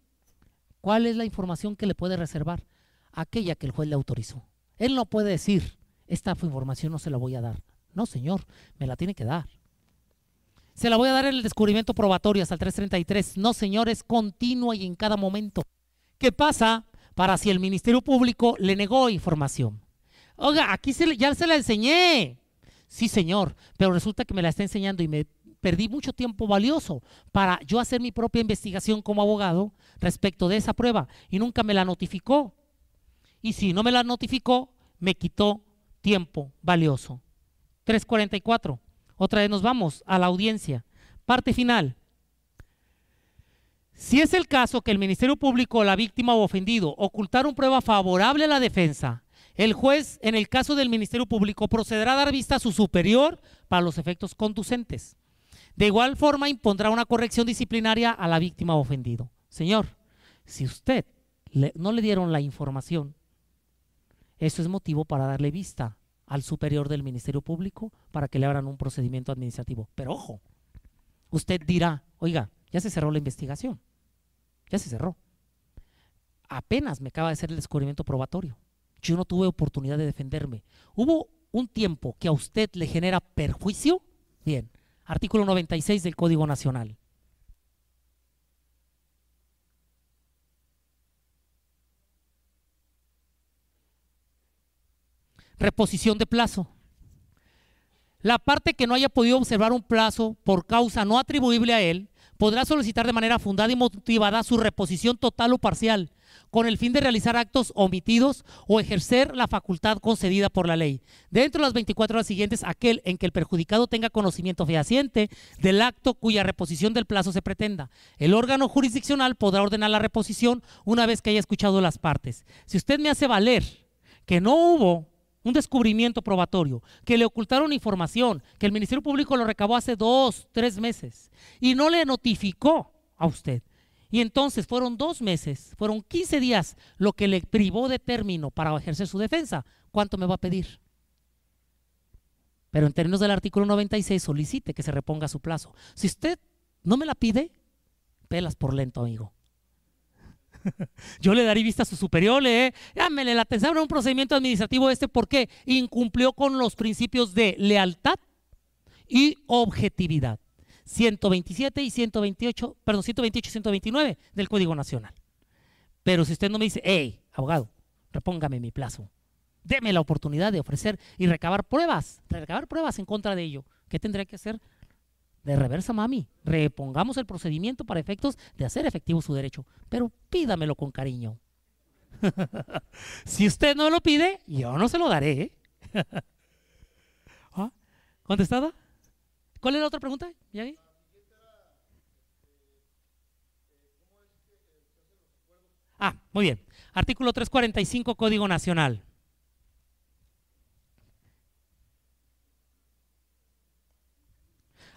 ¿cuál es la información que le puede reservar? Aquella que el juez le autorizó. Él no puede decir, esta información no se la voy a dar. No, señor, me la tiene que dar. Se la voy a dar el descubrimiento probatorio hasta el 333. No, señores, continua y en cada momento. ¿Qué pasa para si el Ministerio Público le negó información? Oiga, aquí se, ya se la enseñé. Sí, señor, pero resulta que me la está enseñando y me perdí mucho tiempo valioso para yo hacer mi propia investigación como abogado respecto de esa prueba y nunca me la notificó. Y si no me la notificó, me quitó tiempo valioso. 344. Otra vez nos vamos a la audiencia. Parte final. Si es el caso que el Ministerio Público, o la víctima o ofendido ocultaron prueba favorable a la defensa, el juez, en el caso del Ministerio Público, procederá a dar vista a su superior para los efectos conducentes. De igual forma, impondrá una corrección disciplinaria a la víctima o ofendido. Señor, si usted no le dieron la información, eso es motivo para darle vista al superior del Ministerio Público para que le abran un procedimiento administrativo. Pero ojo, usted dirá, oiga, ya se cerró la investigación, ya se cerró. Apenas me acaba de hacer el descubrimiento probatorio. Yo no tuve oportunidad de defenderme. Hubo un tiempo que a usted le genera perjuicio. Bien, artículo 96 del Código Nacional. reposición de plazo. La parte que no haya podido observar un plazo por causa no atribuible a él, podrá solicitar de manera fundada y motivada su reposición total o parcial, con el fin de realizar actos omitidos o ejercer la facultad concedida por la ley. Dentro de las 24 horas siguientes, aquel en que el perjudicado tenga conocimiento fehaciente del acto cuya reposición del plazo se pretenda. El órgano jurisdiccional podrá ordenar la reposición una vez que haya escuchado las partes. Si usted me hace valer que no hubo un descubrimiento probatorio, que le ocultaron información, que el Ministerio Público lo recabó hace dos, tres meses y no le notificó a usted. Y entonces fueron dos meses, fueron 15 días lo que le privó de término para ejercer su defensa. ¿Cuánto me va a pedir? Pero en términos del artículo 96 solicite que se reponga su plazo. Si usted no me la pide, pelas por lento, amigo. [LAUGHS] Yo le daré vista a su superior, ¿eh? Llámele la atención a un procedimiento administrativo este porque incumplió con los principios de lealtad y objetividad. 127 y 128, perdón, 128 y 129 del Código Nacional. Pero si usted no me dice, hey, abogado, repóngame mi plazo, deme la oportunidad de ofrecer y recabar pruebas, recabar pruebas en contra de ello, ¿qué tendría que hacer? de reversa, mami. Repongamos el procedimiento para efectos de hacer efectivo su derecho, pero pídamelo con cariño. [LAUGHS] si usted no lo pide, yo no se lo daré. ¿eh? [LAUGHS] Ah, ¿Contestada? ¿Cuál es la otra pregunta? Ah, muy bien. Artículo 345, Código Nacional.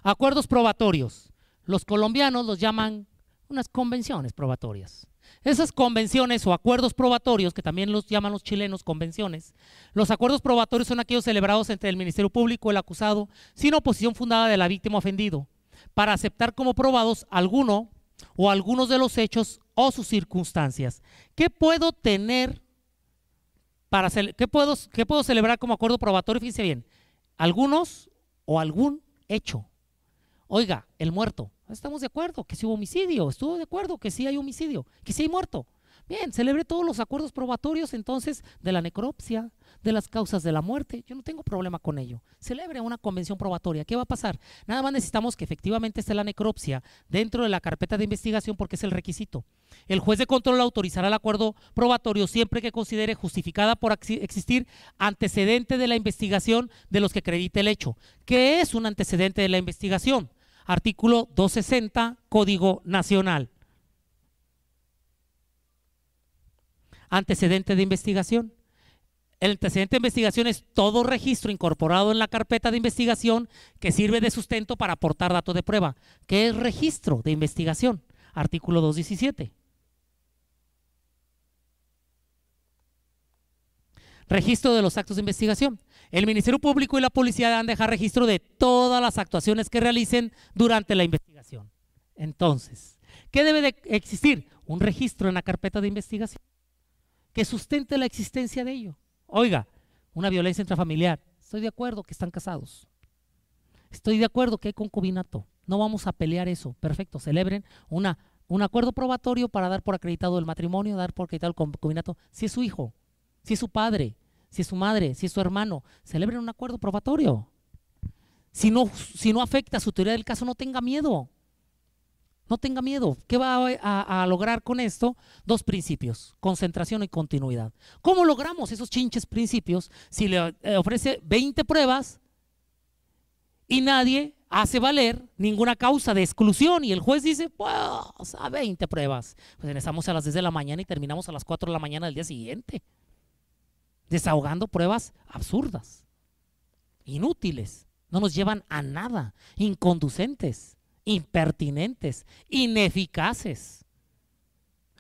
Acuerdos probatorios. Los colombianos los llaman unas convenciones probatorias. Esas convenciones o acuerdos probatorios, que también los llaman los chilenos convenciones, los acuerdos probatorios son aquellos celebrados entre el Ministerio Público, el acusado, sin oposición fundada de la víctima ofendido, para aceptar como probados alguno o algunos de los hechos o sus circunstancias. ¿Qué puedo tener para qué puedo, qué puedo celebrar como acuerdo probatorio? Fíjense bien, algunos o algún hecho Oiga, el muerto. Estamos de acuerdo que si hubo homicidio, estuvo de acuerdo que sí hay homicidio, que sí hay muerto. Bien, celebre todos los acuerdos probatorios entonces de la necropsia, de las causas de la muerte. Yo no tengo problema con ello. Celebre una convención probatoria. ¿Qué va a pasar? Nada más necesitamos que efectivamente esté la necropsia dentro de la carpeta de investigación porque es el requisito. El juez de control autorizará el acuerdo probatorio siempre que considere justificada por existir antecedente de la investigación de los que acredite el hecho. ¿Qué es un antecedente de la investigación? artículo 260, Código Nacional. Antecedente de investigación. El antecedente de investigación es todo registro incorporado en la carpeta de investigación que sirve de sustento para aportar datos de prueba, ¿Qué es registro de investigación, artículo 217. Registro de los actos de investigación. El Ministerio Público y la policía deben dejar registro de todas las actuaciones que realicen durante la investigación. Entonces, ¿qué debe de existir? Un registro en la carpeta de investigación que sustente la existencia de ello. Oiga, una violencia intrafamiliar. Estoy de acuerdo que están casados. Estoy de acuerdo que hay concubinato. No vamos a pelear eso. Perfecto, celebren un acuerdo probatorio para dar por acreditado el matrimonio, dar por acreditado el concubinato. Si es su hijo, si es su padre, si es su madre, si es su hermano, celebren un acuerdo probatorio. Si no, si no afecta su teoría del caso, no tenga miedo. No tenga miedo. ¿Qué va a, lograr con esto? Dos principios, concentración y continuidad. ¿Cómo logramos esos chinches principios si le eh, ofrece 20 pruebas y nadie hace valer ninguna causa de exclusión y el juez dice, pues a 20 pruebas. Pues empezamos a las 10 de la mañana y terminamos a las 4 de la mañana del día siguiente desahogando pruebas absurdas, inútiles, no nos llevan a nada, inconducentes, impertinentes, ineficaces.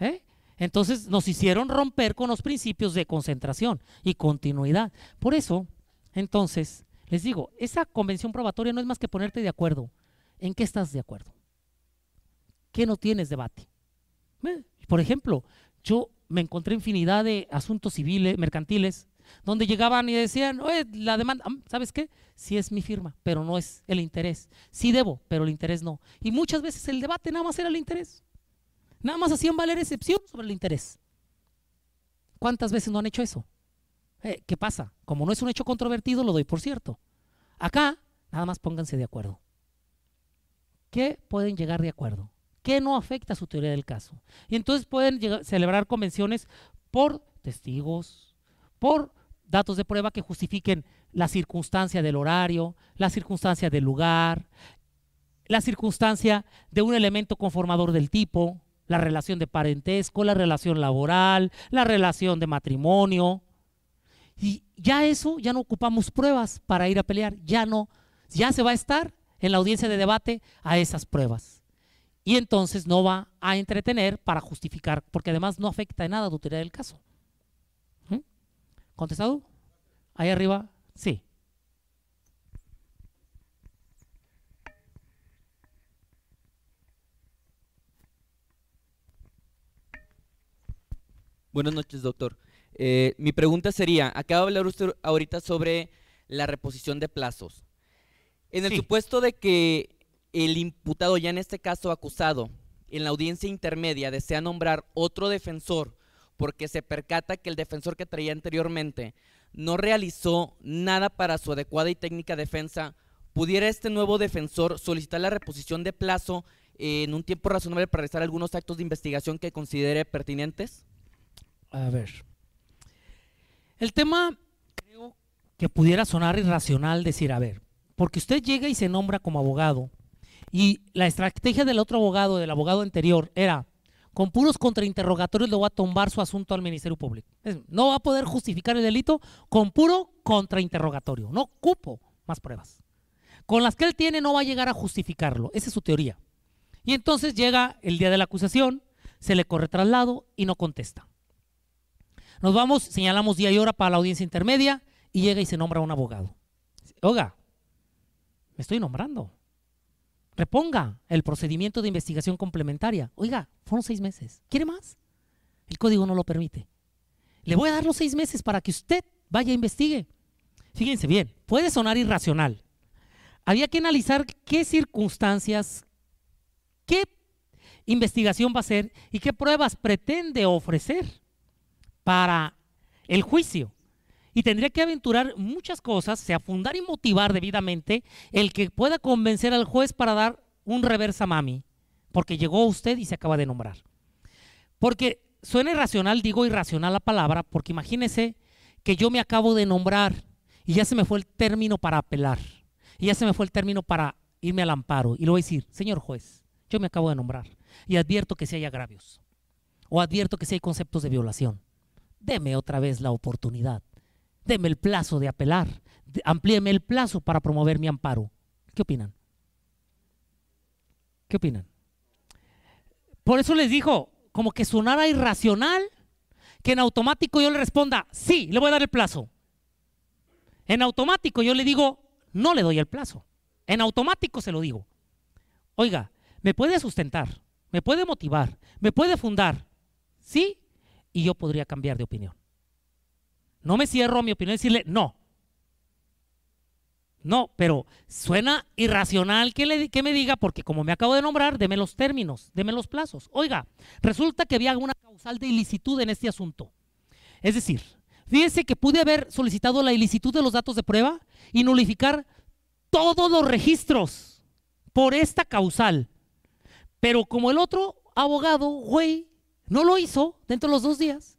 ¿eh? Entonces nos hicieron romper con los principios de concentración y continuidad. Por eso, entonces, les digo, esa convención probatoria no es más que ponerte de acuerdo. ¿En qué estás de acuerdo? ¿Qué no tienes debate? ¿Eh? Por ejemplo, yo me encontré infinidad de asuntos civiles, mercantiles, donde llegaban y decían, oye, la demanda, mm, ¿sabes qué? Sí es mi firma, pero no es el interés. Sí debo, pero el interés no. Y muchas veces el debate nada más era el interés. Nada más hacían valer excepción sobre el interés. ¿Cuántas veces no han hecho eso? Eh, ¿Qué pasa? Como no es un hecho controvertido, lo doy por cierto. Acá, nada más pónganse de acuerdo. ¿Qué pueden llegar de acuerdo? que no afecta a su teoría del caso. Y entonces pueden celebrar convenciones por testigos, por datos de prueba que justifiquen la circunstancia del horario, la circunstancia del lugar, la circunstancia de un elemento conformador del tipo, la relación de parentesco, la relación laboral, la relación de matrimonio. Y ya eso, ya no ocupamos pruebas para ir a pelear, ya no, ya se va a estar en la audiencia de debate a esas pruebas y entonces no va a entretener para justificar, porque además no afecta en nada a la del caso. ¿Mm? ¿Contestado? Ahí arriba, sí. Buenas noches, doctor. Eh, mi pregunta sería, acaba de hablar usted ahorita sobre la reposición de plazos. En el supuesto de que el imputado, ya en este caso acusado, en la audiencia intermedia desea nombrar otro defensor porque se percata que el defensor que traía anteriormente no realizó nada para su adecuada y técnica defensa, pudiera este nuevo defensor solicitar la reposición de plazo en un tiempo razonable para realizar algunos actos de investigación que considere pertinentes? A ver. El tema creo que pudiera sonar irracional decir, a ver, porque usted llega y se nombra como abogado, y la estrategia del otro abogado, del abogado anterior, era, con puros contrainterrogatorios le voy a tomar su asunto al Ministerio Público. No va a poder justificar el delito con puro contrainterrogatorio. No cupo más pruebas. Con las que él tiene no va a llegar a justificarlo. Esa es su teoría. Y entonces llega el día de la acusación, se le corre traslado y no contesta. Nos vamos, señalamos día y hora para la audiencia intermedia y llega y se nombra un abogado. Oiga, me estoy nombrando reponga el procedimiento de investigación complementaria. Oiga, fueron seis meses. ¿Quiere más? El código no lo permite. Le voy a dar los seis meses para que usted vaya e investigue. Fíjense bien, puede sonar irracional. Había que analizar qué circunstancias, qué investigación va a hacer y qué pruebas pretende ofrecer para el juicio y tendría que aventurar muchas cosas, se afundar y motivar debidamente el que pueda convencer al juez para dar un reversa mami, porque llegó usted y se acaba de nombrar. Porque suena irracional, digo irracional la palabra, porque imagínese que yo me acabo de nombrar y ya se me fue el término para apelar, y ya se me fue el término para irme al amparo, y lo voy a decir, señor juez, yo me acabo de nombrar y advierto que si hay agravios, o advierto que si hay conceptos de violación, deme otra vez la oportunidad Deme el plazo de apelar. Amplíeme el plazo para promover mi amparo. ¿Qué opinan? ¿Qué opinan? Por eso les dijo, como que sonara irracional, que en automático yo le responda, sí, le voy a dar el plazo. En automático yo le digo, no le doy el plazo. En automático se lo digo. Oiga, me puede sustentar, me puede motivar, me puede fundar, ¿sí? Y yo podría cambiar de opinión. No me cierro a mi opinión y decirle no. No, pero suena irracional que, le, que me diga, porque como me acabo de nombrar, deme los términos, deme los plazos. Oiga, resulta que había alguna causal de ilicitud en este asunto. Es decir, fíjese que pude haber solicitado la ilicitud de los datos de prueba y nulificar todos los registros por esta causal. Pero como el otro abogado, güey, no lo hizo dentro de los dos días,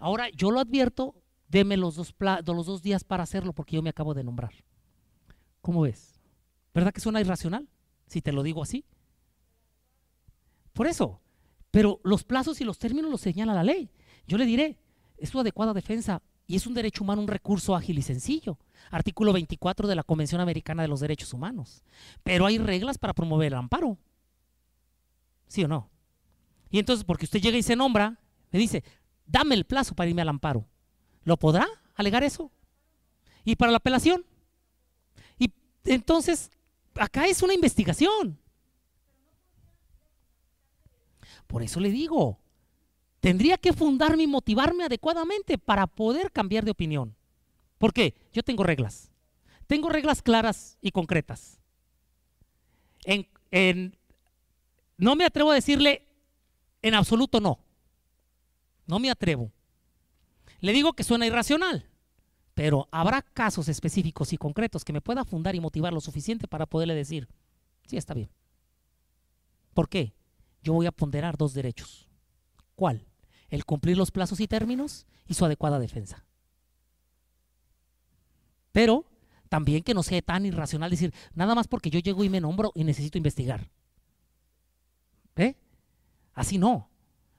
Ahora, yo lo advierto, deme los dos, los dos días para hacerlo porque yo me acabo de nombrar. ¿Cómo ves? ¿Verdad que suena irracional si te lo digo así? Por eso, pero los plazos y los términos los señala la ley. Yo le diré, es su adecuada defensa y es un derecho humano un recurso ágil y sencillo. Artículo 24 de la Convención Americana de los Derechos Humanos. Pero hay reglas para promover el amparo. ¿Sí o no? Y entonces, porque usted llega y se nombra, me dice, dame el plazo para irme al amparo. ¿Lo podrá alegar eso? ¿Y para la apelación? Y entonces, acá es una investigación. Por eso le digo, tendría que fundarme y motivarme adecuadamente para poder cambiar de opinión. ¿Por qué? Yo tengo reglas. Tengo reglas claras y concretas. no me atrevo a decirle en absoluto no. No me atrevo. Le digo que suena irracional, pero habrá casos específicos y concretos que me pueda fundar y motivar lo suficiente para poderle decir, sí, está bien. ¿Por qué? Yo voy a ponderar dos derechos. ¿Cuál? El cumplir los plazos y términos y su adecuada defensa. Pero también que no sea tan irracional decir, nada más porque yo llego y me nombro y necesito investigar. ¿Eh? Así no.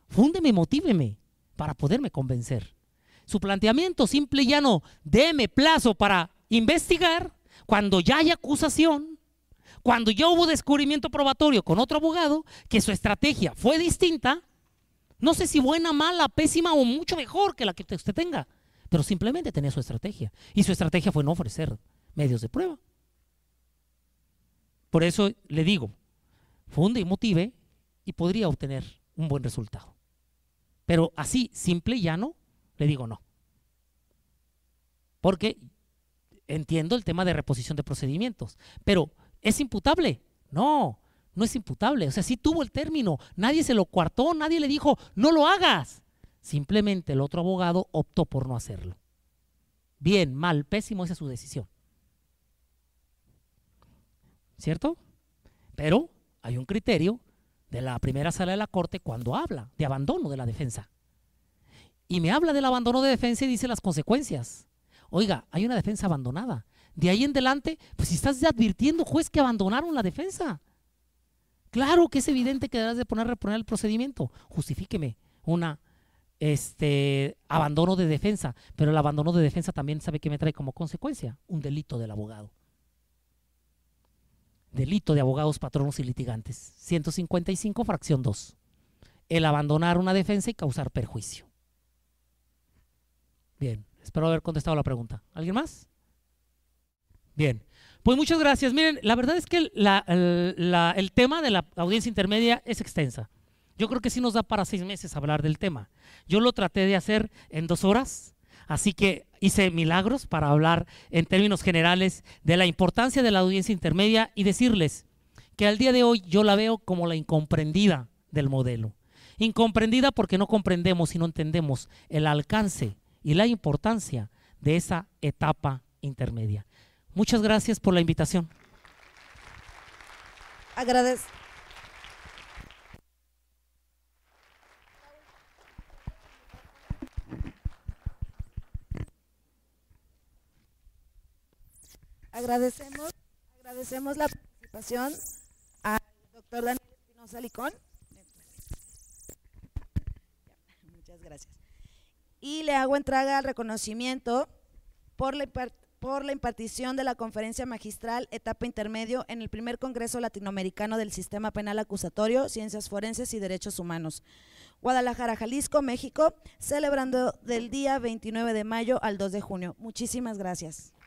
Fúndeme, motíveme para poderme convencer. Su planteamiento simple y llano, deme plazo para investigar cuando ya hay acusación, cuando ya hubo descubrimiento probatorio con otro abogado, que su estrategia fue distinta, no sé si buena, mala, pésima o mucho mejor que la que usted tenga, pero simplemente tenía su estrategia. Y su estrategia fue no ofrecer medios de prueba. Por eso le digo, funde y motive y podría obtener un buen resultado. Pero así, simple y llano, le digo no. Porque entiendo el tema de reposición de procedimientos. Pero, ¿es imputable? No, no es imputable. O sea, sí tuvo el término. Nadie se lo cuartó, nadie le dijo, no lo hagas. Simplemente el otro abogado optó por no hacerlo. Bien, mal, pésimo, esa es su decisión. ¿Cierto? Pero hay un criterio de la primera sala de la Corte cuando habla de abandono de la defensa. Y me habla del abandono de defensa y dice las consecuencias. Oiga, hay una defensa abandonada. De ahí en adelante, pues si estás advirtiendo, juez, que abandonaron la defensa. Claro que es evidente que deberás de poner reponer el procedimiento. Justifíqueme una este abandono de defensa, pero el abandono de defensa también sabe que me trae como consecuencia un delito del abogado. Delito de abogados, patronos y litigantes. 155, fracción 2. El abandonar una defensa y causar perjuicio. Bien, espero haber contestado la pregunta. ¿Alguien más? Bien. Pues muchas gracias. Miren, la verdad es que el tema de la audiencia intermedia es extensa. Yo creo que sí nos da para seis meses hablar del tema. Yo lo traté de hacer en dos horas Así que hice milagros para hablar en términos generales de la importancia de la audiencia intermedia y decirles que al día de hoy yo la veo como la incomprendida del modelo. Incomprendida porque no comprendemos y no entendemos el alcance y la importancia de esa etapa intermedia. Muchas gracias por la invitación. Agradezco. Agradecemos, agradecemos la participación al doctor Daniel Espinosa Licón. Muchas gracias. Y le hago entrega al reconocimiento por la, por la impartición de la conferencia magistral etapa intermedio en el primer Congreso Latinoamericano del Sistema Penal Acusatorio, Ciencias Forenses y Derechos Humanos. Guadalajara, Jalisco, México, celebrando del día 29 de mayo al 2 de junio. Muchísimas gracias.